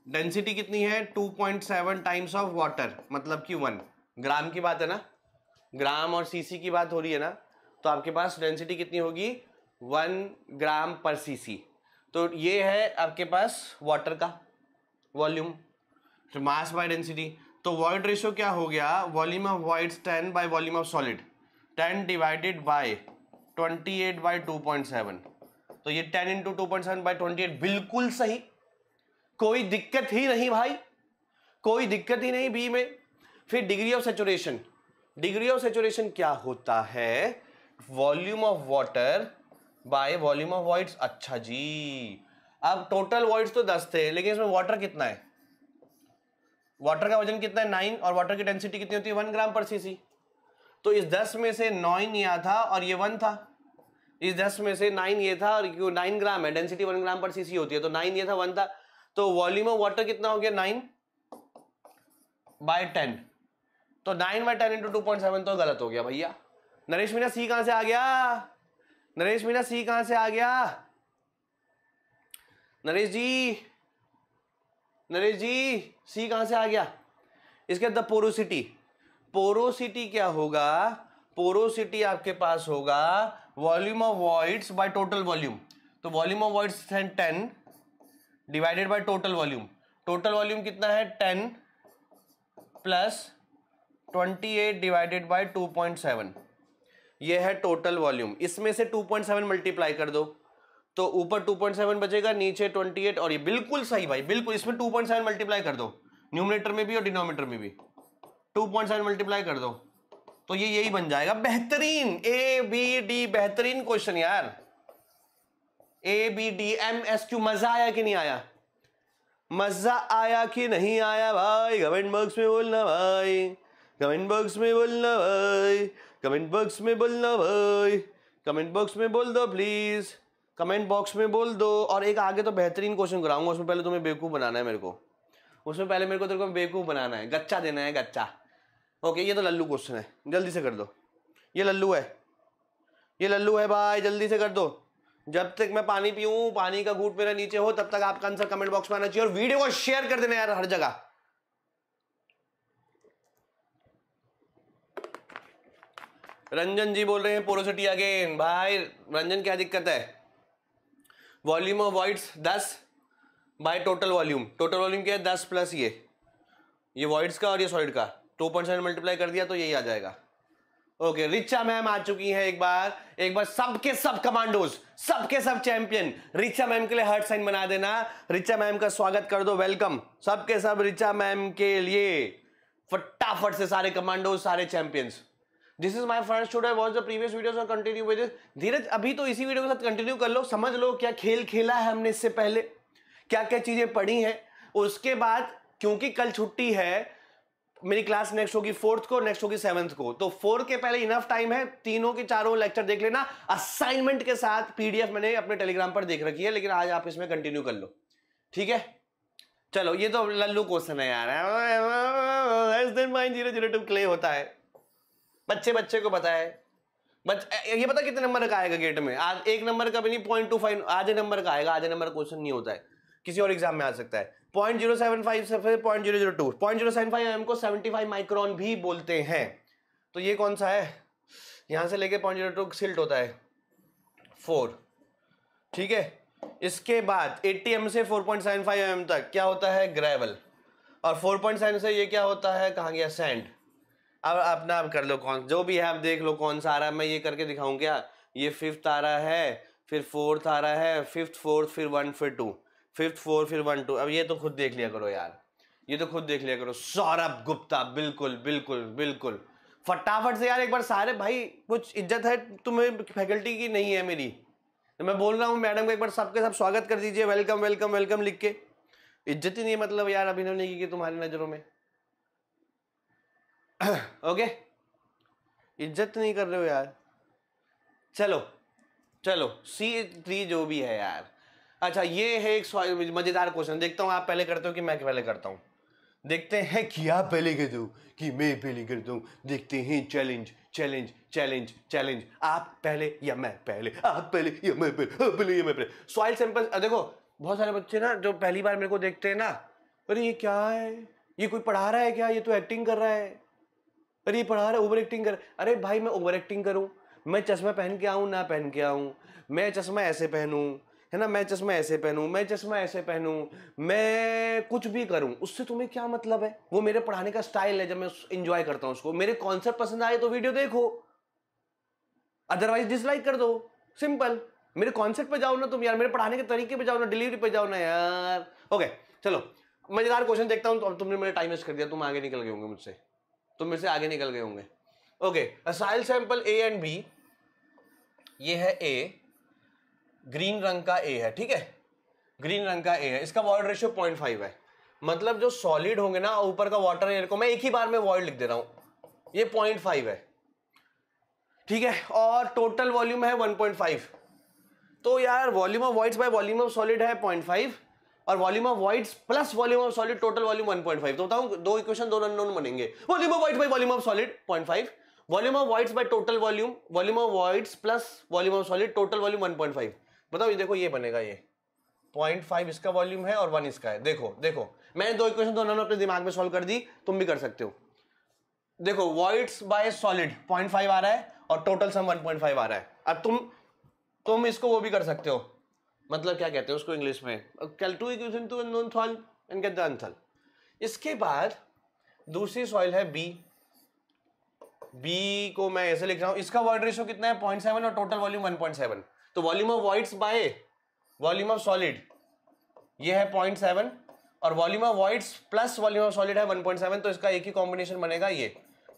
डेंसिटी कितनी है 2.7 टाइम्स ऑफ वाटर मतलब कि वन ग्राम की बात है ना ग्राम और सीसी की बात हो रही है ना तो आपके पास डेंसिटी कितनी होगी वन ग्राम पर सीसी तो ये है आपके पास वाटर का वॉल्यूम तो मास बाय डेंसिटी तो वॉइड रेशियो क्या हो गया volume of void ten by volume of solid ten divided by twenty eight by two point seven तो ये ten into two point seven by twenty eight बिल्कुल सही कोई दिक्कत ही नहीं भाई कोई दिक्कत ही नहीं बी में फिर degree of saturation degree of saturation क्या होता है volume of water by volume of voids अच्छा जी अब टोटल वॉइड्स तो दस थे लेकिन इसमें वाटर कितना है वाटर का वजन कितना है नाइन और वाटर की डेंसिटी कितनी होती है वन ग्राम पर सीसी तो इस दस में से नाइन यहाँ था और ये वन था इस दस में से नाइन ये था और क्यों नाइन ग्राम है density one gram per CC होती है तो नाइन ये था वन था तो वॉल्यूम ऑफ वाटर कितना हो गया नाइन बाय टेन तो nine by ten into two point seven तो गलत हो गया भैया नरेश मीना सी कहां से आ गया नरेश मीना सी कहां से आ गया नरेश जी नरेश जी सी कहां से आ गया इसके अंदर पोरोसिटी पोरोसिटी क्या होगा पोरोसिटी आपके पास होगा volume of voids by total volume तो volume of voids ten divided by total volume total volume कितना है ten plus twenty eight divided by two point seven ये है टोटल वॉल्यूम इसमें से टू पॉइंट सेवन मल्टीप्लाई कर दो तो ऊपर टू पॉइंट सेवन बचेगा नीचे ट्वेंटी एट और ये बिल्कुल सही भाई बिल्कुल इसमें टू पॉइंट सेवन मल्टीप्लाई कर दो न्यूमिनेटर में भी और डिनोमीटर में भी टू पॉइंट सेवन मल्टीप्लाई कर दो तो ये यही बन जाएगा बेहतरीन ए बी डी बेहतरीन क्वेश्चन यार A B D M S Q मजा आया कि नहीं आया मजा आया कि नहीं आया भाई कमेंट बॉक्स में बोलना भाई कमेंट बॉक्स में बोलना भाई कमेंट बॉक्स में बोलना भाई कमेंट बॉक्स में बोल दो प्लीज कमेंट बॉक्स में बोल दो और एक आगे तो बेहतरीन क्वेश्चन कराऊंगा उसमें पहले तुम्हें बेवकूफ़ बनाना है मेरे को उसमें पहले मेरे को तेरे को बेवकूफ़ बनाना है गच्चा देना है गच्चा ओके ये तो लल्लू क्वेश्चन है जल्दी से कर दो ये लल्लू है ये लल्लू है भाई जल्दी से कर दो जब तक मैं पानी पीऊं पानी का घूट मेरा नीचे हो तब तक आपका आंसर कमेंट बॉक्स में आना चाहिए और वीडियो को शेयर कर देना यार हर जगह रंजन जी बोल रहे हैं पोरोसिटी अगेन भाई रंजन क्या दिक्कत है वॉल्यूम ऑफ वॉइड्स दस by total volume total volume क्या है दस प्लस ये ये वॉइड्स का और ये सॉइड का टू पॉइंट मल्टीप्लाई कर दिया तो यही आ जाएगा ओके रिचा मैम आ चुकी हैं एक बार एक बार सबके सब कमांडोज सबके सब चैंपियन रिचा मैम के लिए हर्ट साइन बना देना रिचा मैम का स्वागत कर दो वेलकम सबके सब रिचा मैम के लिए फटाफट से सारे कमांडोज सारे champions this is my first I was the previous videos और कंटिन्यू विद धीरज अभी तो इसी वीडियो के साथ कंटिन्यू कर लो समझ लो क्या खेल खेला है हमने इससे पहले क्या क्या चीजें पढ़ी हैं उसके बाद क्योंकि कल छुट्टी है मेरी क्लास नेक्स्ट होगी फोर्थ को नेक्स्ट होगी सेवंथ को तो फोर के पहले इनफ टाइम है तीनों के चारों लेक्चर देख लेना असाइनमेंट के साथ पीडीएफ मैंने अपने टेलीग्राम पर देख रखी है लेकिन आज आप इसमें कंटिन्यू कर लो ठीक है चलो ये तो लल्लू क्वेश्चन है यार जीरो क्ले होता है बच्चे बच्चे को पता है बच ये पता कितने नंबर का आएगा गेट में आज एक नंबर का भी नहीं पॉइंट टू फाइव आधे नंबर का आएगा आधे नंबर क्वेश्चन नहीं होता है किसी और एग्जाम में आ सकता है पॉइंट जीरो सेवन फाइव से point zero zero two point zero seven five M को फाइव भी बोलते हैं तो ये कौन सा है यहाँ से लेके पॉइंट जीरो टू सिल्ट होता है फोर ठीक है इसके बाद एट्टी एम से four point seven five M तक क्या होता है ग्रेवल और फोर पॉइंट सेवन से ये क्या होता है कहाँ गया सैंड अब अपना आप कर लो कौन जो भी है आप देख लो कौन सा आ रहा है मैं ये करके दिखाऊँ क्या ये फिफ्थ आ रहा है फिर फोर्थ आ रहा है फिफ्थ फोर्थ फिर वन फिर टू फिफ्थ फोर फिर वन टू अब ये तो खुद देख लिया करो यार ये तो खुद देख लिया करो सौरभ गुप्ता बिल्कुल बिल्कुल बिल्कुल फटाफट से यार एक बार सारे भाई कुछ इज्जत है तुम्हें फैकल्टी की नहीं है मेरी तो मैं बोल रहा हूँ मैडम का एक बार सबके सब स्वागत कर दीजिए वेलकम वेलकम वेलकम लिख के इज्जत ही नहीं है मतलब यार अभिनव ने की तुम्हारी नज़रों में ओके इज्जत नहीं कर रहे हो यार चलो चलो सी थ्री जो भी है यार अच्छा ये है एक मजेदार क्वेश्चन देखता हूँ आप पहले करते हो कि मैं पहले करता हूँ देखते हैं कि आप पहले कर दो कि मैं पहले कर दो देखते हैं चैलेंज चैलेंज चैलेंज चैलेंज आप पहले या मैं पहले आप पहले या मैं पहले आप पहले या मैं पहले सॉइल सैंपल देखो बहुत सारे बच्चे ना जो पहली बार मेरे को देखते हैं ना अरे ये क्या है ये कोई पढ़ा रहा है क्या ये तो एक्टिंग कर रहा है अरे ये पढ़ा रहा है ओवर एक्टिंग कर अरे भाई मैं ओवर एक्टिंग करूँ मैं चश्मा पहन के आऊँ ना पहन के आऊँ मैं चश्मा ऐसे पहनूँ है ना मैं चश्मा ऐसे पहनूं मैं चश्मा ऐसे पहनूं मैं कुछ भी करूं उससे तुम्हें क्या मतलब है वो मेरे पढ़ाने का स्टाइल है जब मैं इंजॉय करता हूं उसको मेरे कॉन्सेप्ट पसंद आए तो वीडियो देखो अदरवाइज डिसलाइक कर दो सिंपल मेरे कॉन्सेप्ट पे जाओ ना तुम यार मेरे पढ़ाने के तरीके पे जाओ ना डिलीवरी पे जाओ ना यार ओके चलो मजेदार क्वेश्चन देखता हूँ तो तुमने मेरा टाइम वेस्ट कर दिया तुम आगे निकल गए होंगे मुझसे तुम मेरे से आगे निकल गए होंगे okay a soil sample A and B ये है ए ग्रीन रंग का ए है ठीक है ग्रीन रंग का ए है इसका वॉइड रेशियो पॉइंट फाइव है मतलब जो सॉलिड होंगे ना ऊपर का वाटर एयर को मैं एक ही बार में वॉइड लिख दे रहा हूं ये पॉइंट फाइव है ठीक है और टोटल वॉल्यूम है वन पॉइंट फाइव तो यार volume of voids by volume of solid है पॉइंट फाइव और volume of voids plus volume of solid total volume 1.5 तो बताऊं दो इक्वेशन दोनों अननोन बनेंगे volume of voids by volume of solid 0.5 volume of voids by total volume volume of voids plus volume of solid total volume five बताओ ये देखो ये बनेगा ये पॉइंट फाइव इसका वॉल्यूम है और वन इसका है देखो देखो मैंने दो इक्वेशन दोनों ने अपने दिमाग में सॉल्व कर दी तुम भी कर सकते हो देखो voids by solid point five आ रहा है और total sum one point five आ रहा है अब तुम तुम इसको वो भी कर सकते हो मतलब क्या कहते हैं उसको इंग्लिश में call two equation two non thole and get the answer इसके बाद दूसरी सॉइल है बी बी को मैं ऐसे लिख रहा हूं इसका वर्ड रेशियो कितना है पॉइंट सेवन और total volume one point seven तो volume of voids by volume of solid ये है पॉइंट सेवन और volume of voids plus volume of solid है वन पॉइंट सेवन तो इसका एक ही कॉम्बिनेशन बनेगा ये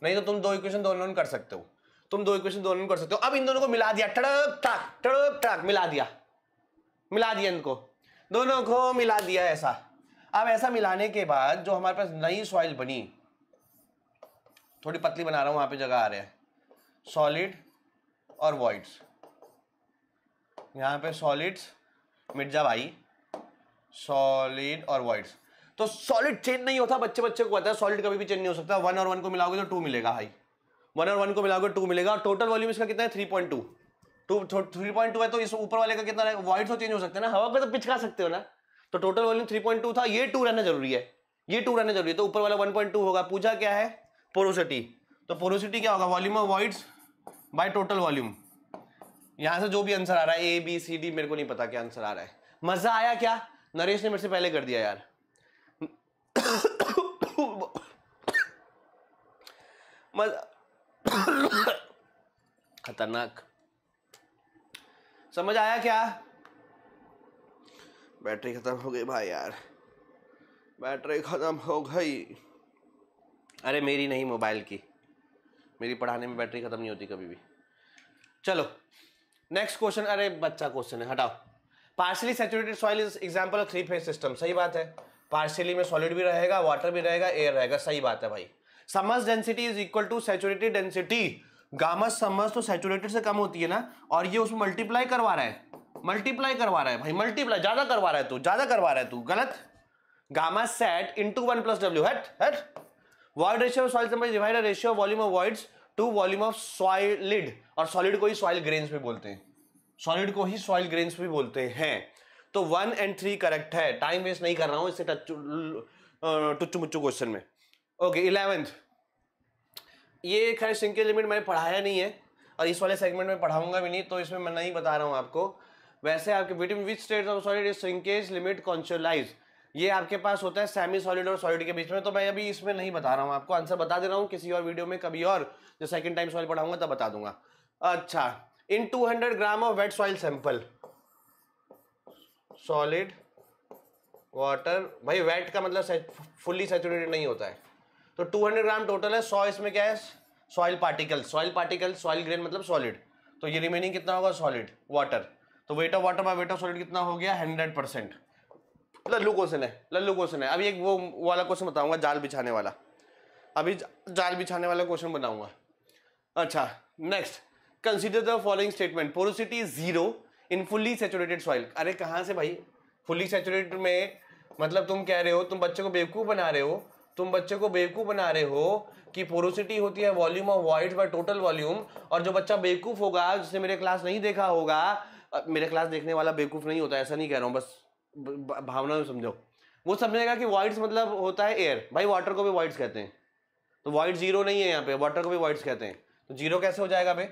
नहीं तो तुम दो इक्वेशन दोनों कर सकते हो तुम दो इक्वेशन दोनों कर सकते हो अब इन दोनों को मिला दिया टड़प टाक टड़प टाक मिला दिया मिला दिया इनको दोनों को मिला दिया ऐसा अब ऐसा मिलाने के बाद जो हमारे पास नई सॉइल बनी थोड़ी पतली बना रहा हूं वहां पे जगह आ रहे हैं सॉलिड और वॉइड्स यहाँ पे सॉलिड्स मिट जा भाई सॉलिड और वॉइड्स तो सॉलिड चेंज नहीं होता बच्चे बच्चे को पता है सॉलिड कभी भी चेंज नहीं हो सकता वन और वन को मिलाओगे तो टू मिलेगा हाई वन और वन को मिलाओगे टू तो मिलेगा और टोटल वॉल्यूम इसका कितना है three point two two three point two है तो इस ऊपर वाले का कितना वाइड तो चेंज हो सकते हैं ना हवा पर तो पिछका सकते हो ना तो total volume three point two था ये टू रहना जरूरी है ये टू रहना जरूरी है तो ऊपर वाला वन पॉइंट टू होगा पूछा क्या है पोरोसिटी तो पोरोसिटी क्या होगा volume of voids by total volume यहां से जो भी आंसर आ रहा है ए बी सी डी मेरे को नहीं पता क्या आंसर आ रहा है मजा आया क्या नरेश ने मेरे से पहले कर दिया यार खतरनाक समझ आया क्या बैटरी खत्म हो गई भाई यार बैटरी खत्म हो गई अरे मेरी नहीं मोबाइल की मेरी पढ़ाने में बैटरी खत्म नहीं होती कभी भी चलो नेक्स्ट क्वेश्चन अरे बच्चा क्वेश्चन है हटाओ partially saturated soil is example of three phase system सही बात है पार्शियली में सॉलिड भी रहेगा वाटर भी रहेगा एयर रहेगा सही बात है भाई समस density is equal to saturated density गामस समस तो सेचुरेटेड से कम होती है ना और ये उसमें मल्टीप्लाई करवा रहा है मल्टीप्लाई करवा रहा है भाई मल्टीप्लाई ज्यादा करवा रहा है तू ज्यादा करवा रहा है तू गलत gamma sat into one plus W हट हट void ratio of soil divide ratio volume of voids to volume of solid और सॉलिड को ही सॉइल ग्रेन्स भी बोलते हैं सॉलिड को ही सॉइल ग्रेन्स भी बोलते हैं तो वन एंड थ्री करेक्ट है टाइम वेस्ट नहीं कर रहा हूं इससे टुच्चू मुच्चू क्वेश्चन में ओके इलेवेंथ ये खैर सिंक के लिमिट मैंने पढ़ाया नहीं है और इस वाले सेगमेंट में पढ़ाऊंगा भी नहीं तो इसमें मैं नहीं बता रहा हूं आपको वैसे आपके between which state of solid is shrinkage limit कॉन्शलाइज ये आपके पास होता है सेमी सॉलिड और सॉलिड के बीच में तो मैं अभी इसमें नहीं बता रहा हूँ आपको आंसर बता दे रहा हूँ किसी और वीडियो में कभी और जो सेकंड टाइम सॉलिड पढ़ाऊंगा तब बता दूंगा अच्छा in 200 gram of wet soil sample solid water भाई वेट का मतलब फुल्ली सेचुरेटेड नहीं होता है तो 200 ग्राम टोटल है 100 इसमें क्या है soil particle soil particle soil grain मतलब सॉलिड तो ये रिमेनिंग कितना होगा सॉलिड वाटर तो weight of water by weight of solid कितना हो गया हंड्रेड परसेंट लल्लू क्वेश्चन है लल्लू क्वेश्चन है अभी एक वो वाला क्वेश्चन बताऊंगा जाल बिछाने वाला अभी जाल बिछाने वाला क्वेश्चन बनाऊंगा अच्छा next consider the following statement porosity zero in fully saturated soil अरे कहाँ से भाई फुल्ली सेचुरेटेड में मतलब तुम कह रहे हो तुम बच्चे को बेवकूफ़ बना रहे हो तुम बच्चे को बेवकूफ़ बना रहे हो कि पोरोसिटी होती है volume of void by total volume और जो बच्चा बेवकूफ़ होगा जिसने मेरे क्लास नहीं देखा होगा मेरे क्लास देखने वाला बेवकूफ़ नहीं होता ऐसा नहीं कह रहा हूँ बस भावना में समझो वो समझेगा कि वाइट्स मतलब होता है एयर भाई वाटर को भी वाइट्स कहते हैं तो वाइट जीरो नहीं है यहाँ पे वाटर को भी वाइट्स कहते हैं तो जीरो कैसे हो जाएगा भाई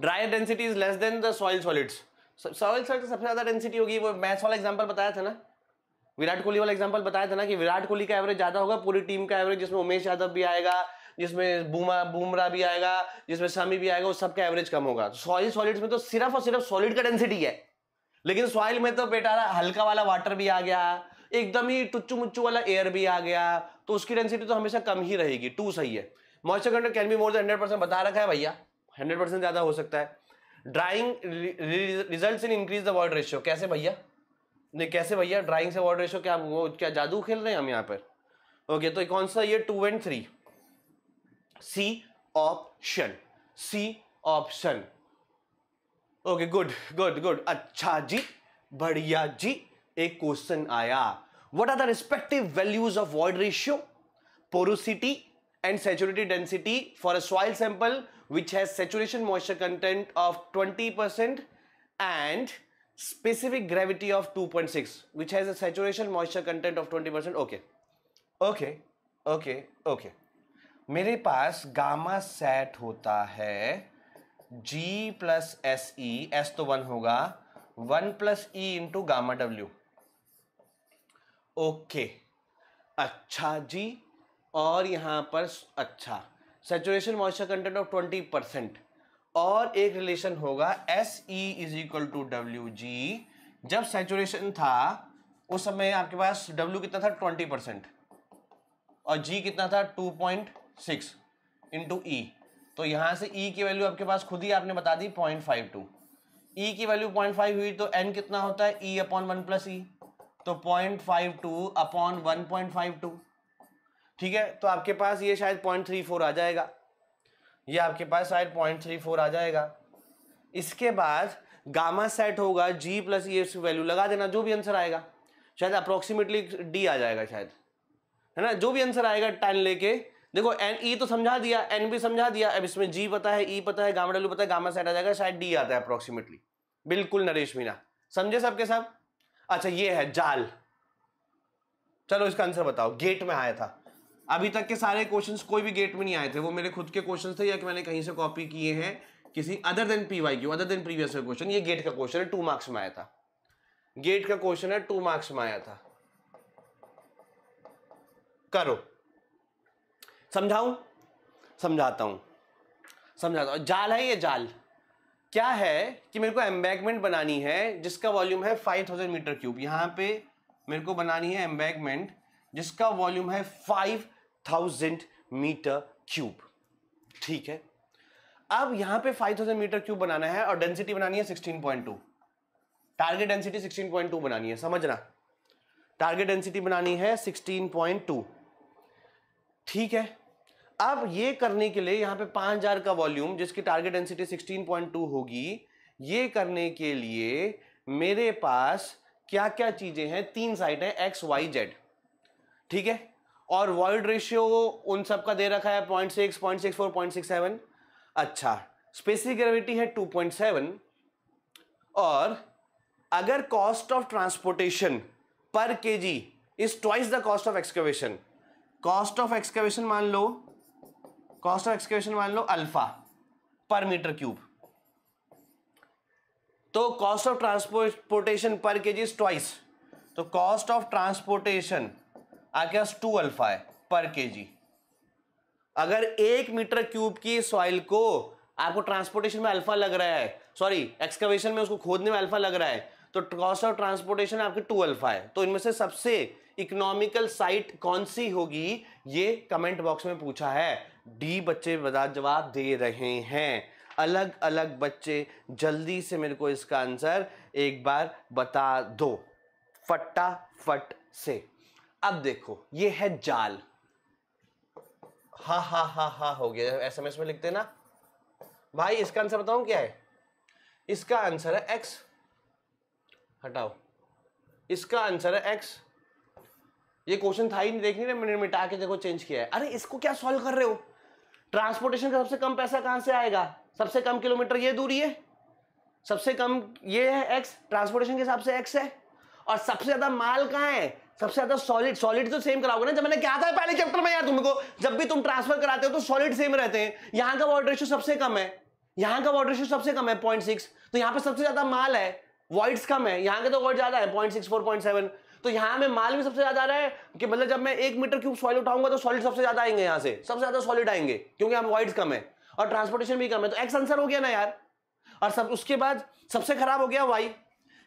dryer density is less than the soil solids soil solid सबसे ज़्यादा डेंसिटी होगी वो मैथ्स वाला एग्जाम्पल बताया था ना विराट कोहली वाला एग्जाम्पल बताया था ना कि विराट कोहली का एवरेज ज़्यादा होगा पूरी टीम का एवरेज जिसमें उमेश यादव भी आएगा जिसमें बुमा बुमरा भी आएगा जिसमें शामी भी आएगा उस सबका एवरेज कम होगा सॉइल तो सॉलिड्स में तो सिर्फ और सिर्फ सॉलिड का डेंसिटी है लेकिन सॉइल में तो बेटा हल्का वाला वाटर भी आ गया एकदम ही टुच्चू मुच्चू वाला एयर भी आ गया तो उसकी डेंसिटी तो हमेशा कम ही रहेगी टू सही है moisture content can be more than hundred percent बता रखा है भैया हंड्रेड परसेंट ज्यादा हो सकता है drying result in increase the void ratio कैसे भैया नहीं कैसे भैया ड्राइंग से वर्ड रेशियो क्या वो क्या जादू खेल रहे हैं हम यहाँ पर ओके तो कौन सा ये two and three C option C option okay good good good अच्छा जी बढ़िया जी एक क्वेश्चन आया what are the respective values of void ratio porosity and saturated density for a soil sample which has saturation moisture content of 20% and specific gravity of 2.6 which has a saturation moisture content of 20% okay okay okay okay मेरे पास gamma sat होता है G plus S E S तो one होगा one plus E into gamma W okay अच्छा जी और यहाँ पर अच्छा saturation moisture content of twenty percent और एक रिलेशन होगा S E is equal to W G जब सेचुरेशन था उस समय आपके पास डब्ल्यू कितना था ट्वेंटी परसेंट और जी कितना था two point six into E तो यहाँ से ई e की वैल्यू आपके पास खुद ही आपने बता दी पॉइंट फाइव टू ई की वैल्यू पॉइंट फाइव हुई तो एन कितना होता है E upon one plus E तो point five two upon one point five two ठीक है तो आपके पास ये शायद पॉइंट थ्री फोर आ जाएगा ये आपके पास शायद पॉइंट थ्री फोर आ जाएगा इसके बाद गामा सेट होगा जी प्लस ये वैल्यू लगा देना जो भी आंसर आएगा शायद अप्रोक्सीमेटली डी आ जाएगा शायद है ना जो भी आंसर आएगा टेन लेके देखो एन ई e तो समझा दिया एन भी समझा दिया अब इसमें जी पता है ई e पता है गामा डब्ल्यू पता है गामा सेट आ जाएगा शायद डी आता है अप्रोक्सीमेटली बिल्कुल नरेश मीना समझे सबके साथ अच्छा ये है जाल चलो इसका आंसर बताओ गेट में आया था अभी तक के सारे क्वेश्चंस कोई भी गेट में नहीं आए थे वो मेरे खुद के क्वेश्चन थे या कि मैंने कहीं से कॉपी किए हैं किसी other than P Y Q other than previous question ये गेट का क्वेश्चन है टू मार्क्स में आया था गेट का क्वेश्चन है टू मार्क्स में आया था करो समझाऊ समझाता हूं समझाता हूं जाल है ये जाल क्या है कि मेरे को एम्बैगमेंट बनानी है जिसका वॉल्यूम है 5000 मीटर क्यूब यहां पे मेरे को बनानी है एम्बैगमेंट जिसका वॉल्यूम है फाइव थाउजेंड मीटर क्यूब ठीक है अब यहां पे 5000 मीटर क्यूब बनाना है और डेंसिटी बनानी है 16.2 टारगेट डेंसिटी 16.2 बनानी है समझना टारगेट डेंसिटी बनानी है 16.2 ठीक है अब ये करने के लिए यहां पे 5000 का वॉल्यूम जिसकी टारगेट डेंसिटी 16.2 होगी ये करने के लिए मेरे पास क्या क्या चीजें हैं तीन साइट है एक्स वाई जेड ठीक है और वॉइड रेशियो उन सब का दे रखा है point six point six four point six seven अच्छा स्पेसिफिक ग्रेविटी है टू पॉइंट सेवन और अगर cost of transportation per K G is twice the cost of excavation cost of excavation मान लो कॉस्ट ऑफ एक्सकवेशन मान लो alpha per metre cube तो cost of transportation per K G is twice तो cost of transportation आपके पास to alpha है पर के जी अगर एक मीटर क्यूब की सॉइल को आपको ट्रांसपोर्टेशन में अल्फा लग रहा है सॉरी एक्सकवेशन में उसको खोदने में अल्फा लग रहा है तो कॉस्ट ऑफ ट्रांसपोर्टेशन आपके टू अल्फा है तो इनमें से सबसे इकोनॉमिकल साइट कौन सी होगी ये कमेंट बॉक्स में पूछा है डी बच्चे बता जवाब दे रहे हैं अलग अलग बच्चे जल्दी से मेरे को इसका आंसर एक बार बता दो फट से अब देखो ये है जाल हा हा हा हा हो गया एस एम एस में लिखते ना भाई इसका आंसर बताऊं क्या है इसका आंसर है एक्स हटाओ इसका आंसर है एक्स ये क्वेश्चन था ही नहीं देख नहीं मैंने मिटा के देखो चेंज किया है अरे इसको क्या सॉल्व कर रहे हो ट्रांसपोर्टेशन का सबसे कम पैसा कहां से आएगा सबसे कम किलोमीटर ये दूरी है सबसे कम ये है एक्स ट्रांसपोर्टेशन के हिसाब से एक्स है और सबसे ज्यादा माल कहां है सबसे ज्यादा सॉलिड सॉलिड तो सेम कराओगे ना जब मैंने क्या था पहले चैप्टर में यार तुमको जब भी तुम ट्रांसफर कराते हो तो सॉलिड सेम रहते हैं यहां का वर्ड रेशियो सबसे कम है यहां का वर्ड रेशियो सबसे कम है पॉइंट सिक्स तो यहां पर सबसे ज्यादा माल है वॉइड्स कम है यहाँ के तो वर्ड ज्यादा है point six four point seven तो यहाँ में माल भी सबसे ज्यादा आ रहा है कि मतलब जब मैं एक मीटर क्यूब सॉलिड उठाऊंगा तो सॉलिड सबसे ज्यादा आएंगे यहाँ से सबसे ज्यादा सॉलिड आएंगे क्योंकि हम वॉइड्स कम है और ट्रांसपोर्टेशन भी कम है तो एक्स आंसर हो गया ना यार और सब उसके बाद सबसे खराब हो गया वाई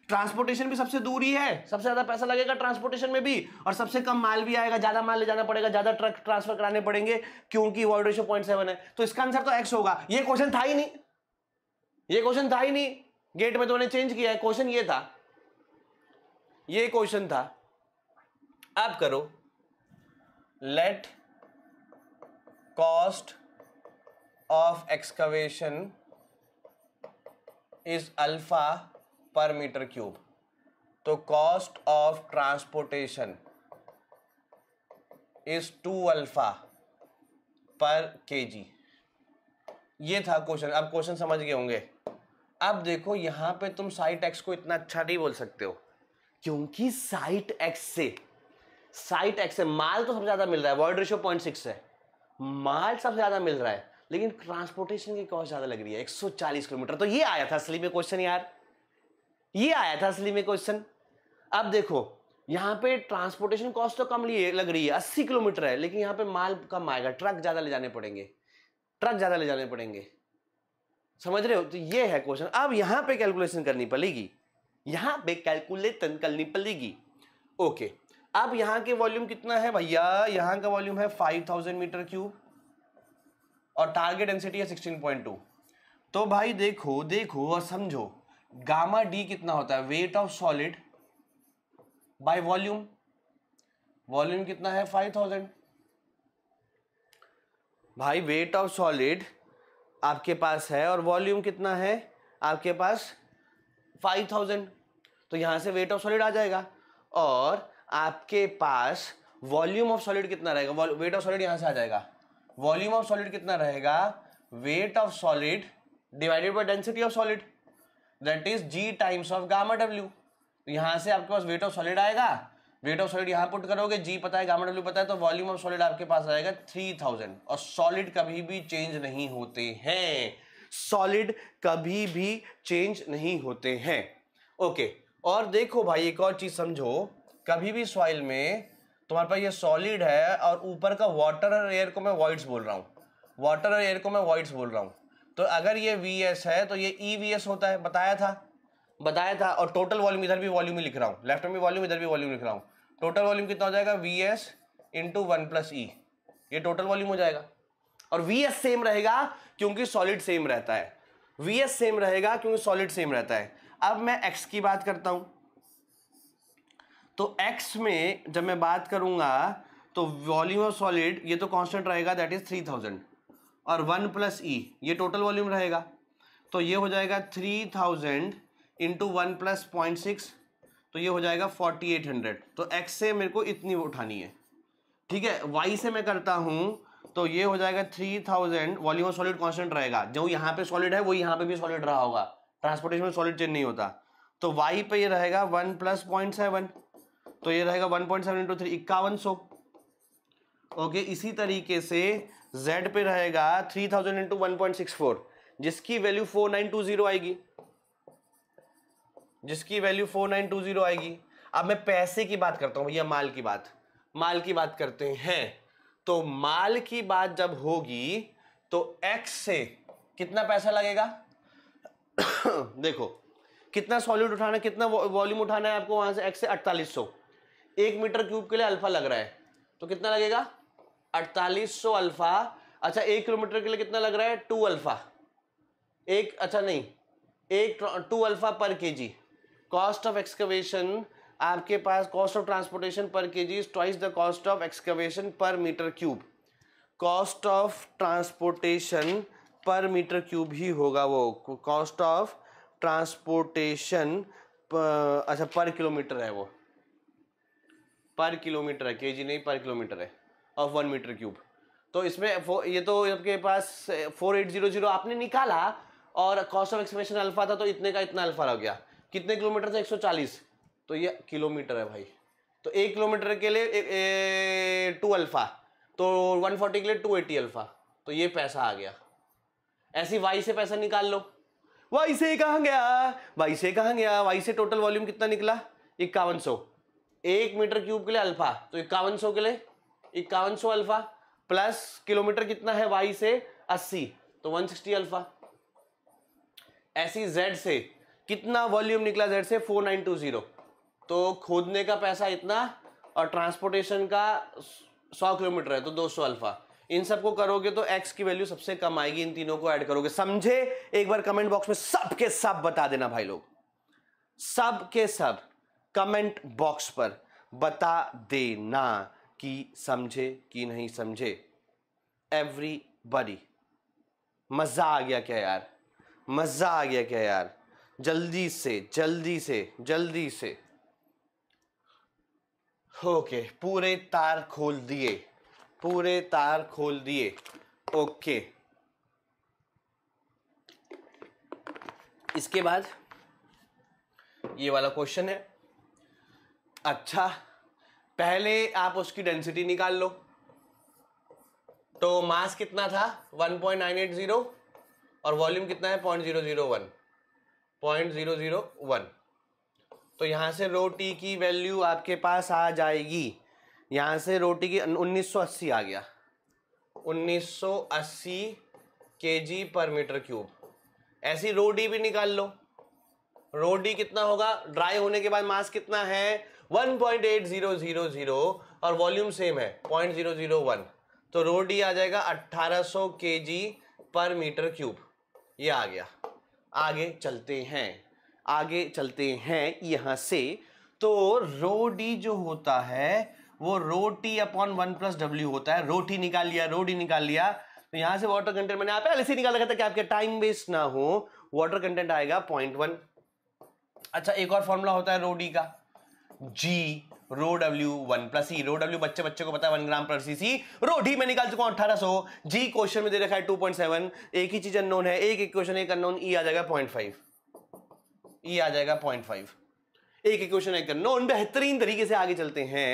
ट्रांसपोर्टेशन भी सबसे दूर ही है सबसे ज्यादा पैसा लगेगा ट्रांसपोर्टेशन में भी और सबसे कम माल भी आएगा ज्यादा माल ले जाना पड़ेगा ज्यादा ट्रक ट्रांसफर कराने पड़ेंगे क्योंकि वॉल्ड रेशो पॉइंट सेवन है तो इसका आंसर तो एक्स होगा ये क्वेश्चन था ही नहीं ये क्वेश्चन था ही नहीं गेट में तो उन्हें चेंज किया है क्वेश्चन ये था ये क्वेश्चन था आप करो let cost of excavation is alpha per metre cube तो cost of transportation is two alpha per K जी ये था क्वेश्चन अब क्वेश्चन समझ गए होंगे अब देखो यहां पे तुम साइट एक्स को इतना अच्छा नहीं बोल सकते हो क्योंकि साइट एक्स से साइट एक्स से माल तो सबसे ज़्यादा मिल रहा है वॉइड रेशो पॉइंट सिक्स है माल सबसे ज़्यादा मिल रहा है लेकिन ट्रांसपोर्टेशन की कॉस्ट ज़्यादा लग रही है 140 किलोमीटर तो ये आया था असली में क्वेश्चन यार ये आया था असली में क्वेश्चन अब देखो यहाँ पे ट्रांसपोर्टेशन कॉस्ट तो कम लिए लग रही है अस्सी किलोमीटर है लेकिन यहाँ पे माल कम आएगा ट्रक ज़्यादा ले जाने पड़ेंगे ट्रक ज़्यादा ले जाने पड़ेंगे समझ रहे हो तो ये है क्वेश्चन अब यहाँ पे कैलकुलेशन करनी पड़ेगी यहाँ पे कैलकुलेटन करनी पड़ेगी ओके अब यहाँ के वॉल्यूम कितना है भैया यहाँ का वॉल्यूम है फाइव थाउजेंड मीटर क्यूब और टारगेट डेंसिटी है सिक्सटीन पॉइंट टू तो भाई देखो देखो और समझो गामा डी कितना होता है weight of solid by volume volume कितना है फाइव थाउजेंड भाई वेट ऑफ सॉलिड आपके पास है और वॉल्यूम कितना है आपके पास फाइव थाउजेंड तो यहां से वेट ऑफ सॉलिड आ जाएगा और आपके पास वॉल्यूम ऑफ सॉलिड कितना रहेगा वेट ऑफ सॉलिड यहां से आ जाएगा वॉल्यूम ऑफ सॉलिड कितना रहेगा weight of solid divided by density of solid that is G times of gamma W यहाँ से आपके पास वेट ऑफ सॉलिड आएगा वेट ऑफ सॉलिड यहाँ पुट करोगे जी पता है गामा डब्ल्यू पता है तो वॉल्यूम ऑफ सॉलिड आपके पास आएगा थ्री थाउजेंड और सॉलिड कभी भी चेंज नहीं होते हैं सॉलिड कभी भी चेंज नहीं होते हैं ओके और देखो भाई एक और चीज़ समझो कभी भी सॉइल में तुम्हारे पास ये सॉलिड है और ऊपर का वाटर और एयर को मैं वॉइड्स बोल रहा हूँ वाटर और एयर को मैं वॉइड्स बोल रहा हूँ तो अगर ये वी एस है तो ये ई वी एस होता है बताया था बताया था और टोटल वॉल्यूम इधर भी वॉल्यूम ही लिख रहा हूँ लेफ्ट में वॉल्यूम इधर भी वॉल्यूम लिख रहा हूँ टोटल वॉल्यूम कितना हो जाएगा V S into one plus E ये टोटल वॉल्यूम हो जाएगा और वी एस सेम रहेगा क्योंकि सॉलिड सेम रहता है वी एस सेम रहेगा क्योंकि सॉलिड सेम रहता है अब मैं एक्स की बात करता हूँ तो एक्स में जब मैं बात करूंगा तो वॉल्यूम ऑफ सॉलिड ये तो कॉन्स्टेंट रहेगा दैट इज थ्री थाउजेंड और वन प्लस ई ये टोटल वॉल्यूम रहेगा तो ये हो जाएगा three thousand into one plus point six तो ये हो जाएगा फोर्टी एट हंड्रेड तो एक्स से मेरे को इतनी उठानी है ठीक है वाई से मैं करता हूँ तो ये हो जाएगा three thousand volume of solid constant रहेगा जो यहाँ पे सॉलिड है वो यहाँ पे भी सॉलिड रहा होगा ट्रांसपोर्टेशन में सॉलिड चेंज नहीं होता तो वाई पे ये रहेगा वन प्लस पॉइंट सेवन तो ये रहेगा one point seven into three इक्यावन सौ ओके इसी तरीके से z पे रहेगा three thousand into one point six four जिसकी value four nine two zero आएगी जिसकी value four nine two zero आएगी अब मैं पैसे की बात करता हूं भैया माल की बात माल की बात करते हैं तो माल की बात जब होगी तो x से कितना पैसा लगेगा देखो कितना सॉल्यूट उठाना है कितना वॉल्यूम उठाना है आपको वहां से एक्स से अड़तालीस सौ एक मीटर क्यूब के लिए अल्फा लग रहा है तो कितना लगेगा अड़तालीस सौ अल्फा अच्छा एक किलोमीटर के लिए कितना लग रहा है टू अल्फा एक अच्छा नहीं एक to alpha per K ji cost of excavation आपके पास cost of transportation per K G twice the cost of excavation per metre cube cost of transportation per metre cube ही होगा वो कॉस्ट ऑफ ट्रांसपोर्टेशन अच्छा पर kilometre है वो पर kilometre है के जी नहीं पर किलोमीटर है ऑफ वन मीटर क्यूब तो इसमें ये तो आपके पास फोर एट जीरो जीरो आपने निकाला और कॉस्ट ऑफ एक्सप्रेशन अल्फा था तो इतने का इतना अल्फा लग गया कितने किलोमीटर से चालीस तो ये किलोमीटर है भाई तो एक किलोमीटर के लिए टू अल्फा तो वन फोर्टी के लिए टू एटी अल्फा तो ये पैसा आ गया ऐसी वाई से पैसा निकाल लो वाई से कहाँ गया वाई से कहाँ गया वाई से टोटल वॉल्यूम कितना निकला इक्यावन सौ एक मीटर क्यूब के लिए अल्फा तो इक्यावन सौ के लिए इक्यावन सौ अल्फा प्लस किलोमीटर कितना है वाई से अस्सी तो वन सिक्सटी अल्फा ऐसी जेड से कितना वॉल्यूम निकला जेड से फोर नाइन टू जीरो तो खोदने का पैसा इतना और ट्रांसपोर्टेशन का सौ किलोमीटर है तो दो सौ अल्फा इन सबको करोगे तो एक्स की वैल्यू सबसे कम आएगी इन तीनों को ऐड करोगे समझे एक बार कमेंट बॉक्स में सबके सब बता देना भाई लोग सब के सब कमेंट बॉक्स पर बता देना कि समझे कि नहीं समझे एवरी बडी मज़ा आ गया क्या यार मज़ा आ गया क्या यार जल्दी से जल्दी से जल्दी से ओके पूरे तार खोल दिए पूरे तार खोल दिए ओके इसके बाद ये वाला क्वेश्चन है अच्छा पहले आप उसकी डेंसिटी निकाल लो तो मास कितना था 1.980 और वॉल्यूम कितना है 0.001 0.001 तो यहाँ से रोटी की वैल्यू आपके पास आ जाएगी यहाँ से रोटी की 1980 आ गया 1980 केजी पर मीटर क्यूब ऐसी रोडी भी निकाल लो रो डी कितना होगा ड्राई होने के बाद मास कितना है 1.8000 और वॉल्यूम सेम है 0.001 तो रो डी आ जाएगा 1800 केजी पर मीटर क्यूब ये आ गया आगे चलते हैं आगे चलते हैं यहां से तो रो डी जो होता है वो rho T upon one plus W होता है रोटी निकाल लिया रोडी निकाल लिया तो यहां से वाटर कंटेंट मैंने आप पहले से निकाल रखा था कि आपके टाइम वेस्ट ना हो वाटर कंटेंट आएगा पॉइंट वन अच्छा एक और फॉर्मूला होता है रोडी का G rho W one plus E rho W बच्चे बच्चे को पता है वन ग्राम पर सी सी रो डी मैं निकाल चुका हूं अठारह सौ जी क्वेश्चन में दे रखा है टू पॉइंट सेवन एक ही चीज अनोन है एक इक्वेशन एक अनोन ई e आ जाएगा पॉइंट फाइव ई आ जाएगा पॉइंट फाइव एक इक्वेशन एक अनोन बेहतरीन तरीके से आगे चलते हैं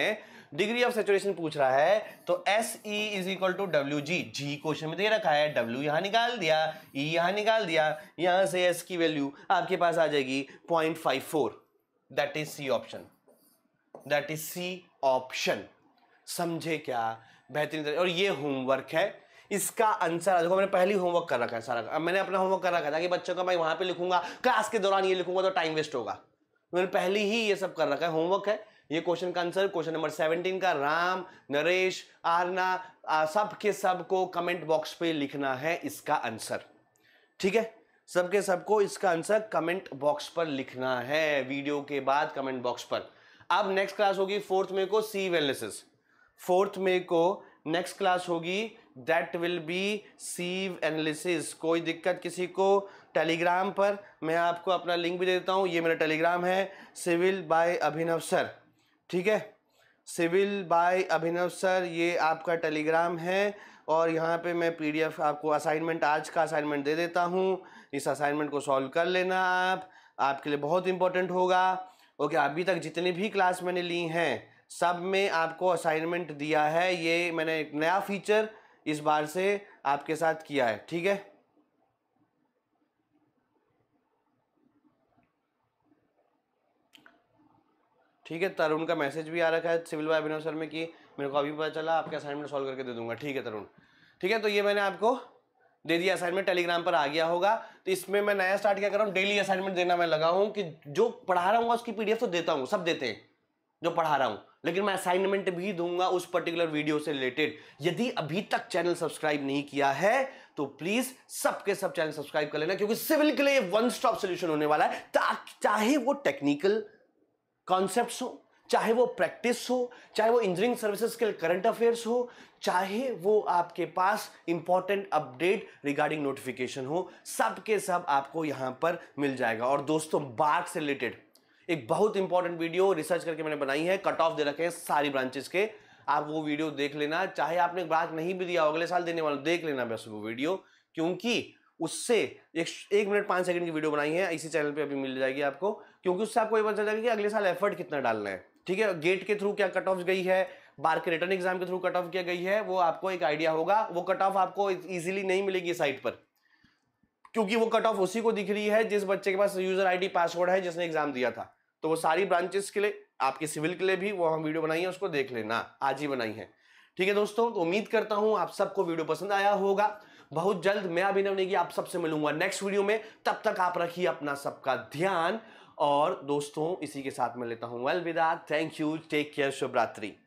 डिग्री ऑफ सेचुरेशन पूछ रहा है तो S E is equal to W G G question में दे रखा है डब्ल्यू यहां निकाल दिया ई e यहां निकाल दिया यहां से एस की वैल्यू आपके पास आ जाएगी point five four that is C option that is C option समझे क्या बेहतरीन और ये होमवर्क है इसका आंसर देखो मैंने पहली होमवर्क कर रखा है सारा अब मैंने अपना होमवर्क कर रखा था कि बच्चों का मैं वहां पे लिखूंगा क्लास के दौरान ये लिखूंगा तो टाइम वेस्ट होगा मैंने पहले ही ये सब कर रखा है होमवर्क है ये क्वेश्चन का आंसर क्वेश्चन नंबर सेवनटीन का राम नरेश आरना सबके सब के सब को कमेंट बॉक्स पे लिखना है इसका आंसर ठीक है सबके सबको इसका आंसर कमेंट बॉक्स पर लिखना है वीडियो के बाद कमेंट बॉक्स पर अब नेक्स्ट क्लास होगी फोर्थ मे को सी एनालिसिस फोर्थ मे को नेक्स्ट क्लास होगी that will be sieve analysis कोई दिक्कत किसी को टेलीग्राम पर मैं आपको अपना लिंक भी दे देता हूँ ये मेरा टेलीग्राम है सिविल बाय अभिनव सर ठीक है सिविल बाय अभिनव सर ये आपका टेलीग्राम है और यहाँ पे मैं पीडीएफ आपको असाइनमेंट आज का असाइनमेंट दे देता हूँ इस असाइनमेंट को सॉल्व कर लेना आप आपके लिए बहुत इंपॉर्टेंट होगा ओके okay, अभी तक जितनी भी क्लास मैंने ली हैं सब में आपको असाइनमेंट दिया है ये मैंने एक नया फीचर इस बार से आपके साथ किया है ठीक है ठीक है तरुण का मैसेज भी आ रखा है सिविल अभिनव सर में कि मेरे को अभी पता चला आपके असाइनमेंट सॉल्व करके दे दूंगा ठीक है तरुण ठीक है तो ये मैंने आपको दे दिया असाइनमेंट टेलीग्राम पर आ गया होगा तो इसमें मैं नया स्टार्ट क्या कर रहा हूँ डेली असाइनमेंट देना मैं लगा हूँ कि जो पढ़ा रहा हूँ उसकी पीडीएफ तो देता हूँ सब देते हैं जो पढ़ा रहा हूँ लेकिन मैं असाइनमेंट भी दूंगा उस पर्टिकुलर वीडियो से रिलेटेड यदि अभी तक चैनल सब्सक्राइब नहीं किया है तो प्लीज सबके सब चैनल सब्सक्राइब कर लेना क्योंकि सिविल के लिए वन स्टॉप सोल्यूशन होने वाला है चाहे वो टेक्निकल कॉन्सेप्ट हो चाहे वो प्रैक्टिस हो चाहे वो इंजीनियरिंग सर्विसेज के करंट अफेयर्स हो चाहे वो आपके पास इंपॉर्टेंट अपडेट रिगार्डिंग नोटिफिकेशन हो सब के सब आपको यहाँ पर मिल जाएगा और दोस्तों बार्क से रिलेटेड एक बहुत इंपॉर्टेंट वीडियो रिसर्च करके मैंने बनाई है कट ऑफ दे रखे हैं सारी ब्रांचेस के आप वो वीडियो देख लेना चाहे आपने ब्रांच नहीं भी दिया अगले साल देने वाला देख लेना बस वो वीडियो क्योंकि उससे एक, एक मिनट पांच सेकंड की वीडियो बनाई है इसी चैनल पे अभी मिल जाएगी आपको क्योंकि उससे आपको ये पता चल जाएगा कि अगले साल एफर्ट कितना डालना है ठीक है गेट के थ्रू क्या कट ऑफ गई है बार के रिटर्न एग्जाम के थ्रू कट ऑफ किया गई है वो आपको एक आइडिया होगा वो कट ऑफ आपको इजीली नहीं मिलेगी साइट पर क्योंकि वो कट ऑफ उसी को दिख रही है जिस बच्चे के पास यूजर आईडी पासवर्ड है जिसने एग्जाम दिया था तो वो सारी ब्रांचेस के लिए आपके सिविल के लिए भी वो हम वीडियो बनाई है उसको देख लेना आज ही बनाई है ठीक है दोस्तों तो उम्मीद करता हूं आप सबको वीडियो पसंद आया होगा बहुत जल्द मैं अभिनव नेगी आप सबसे मिलूंगा नेक्स्ट वीडियो में तब तक आप रखिए अपना सबका ध्यान और दोस्तों इसी के साथ मैं लेता हूँ अलविदा थैंक यू टेक केयर शुभरात्रि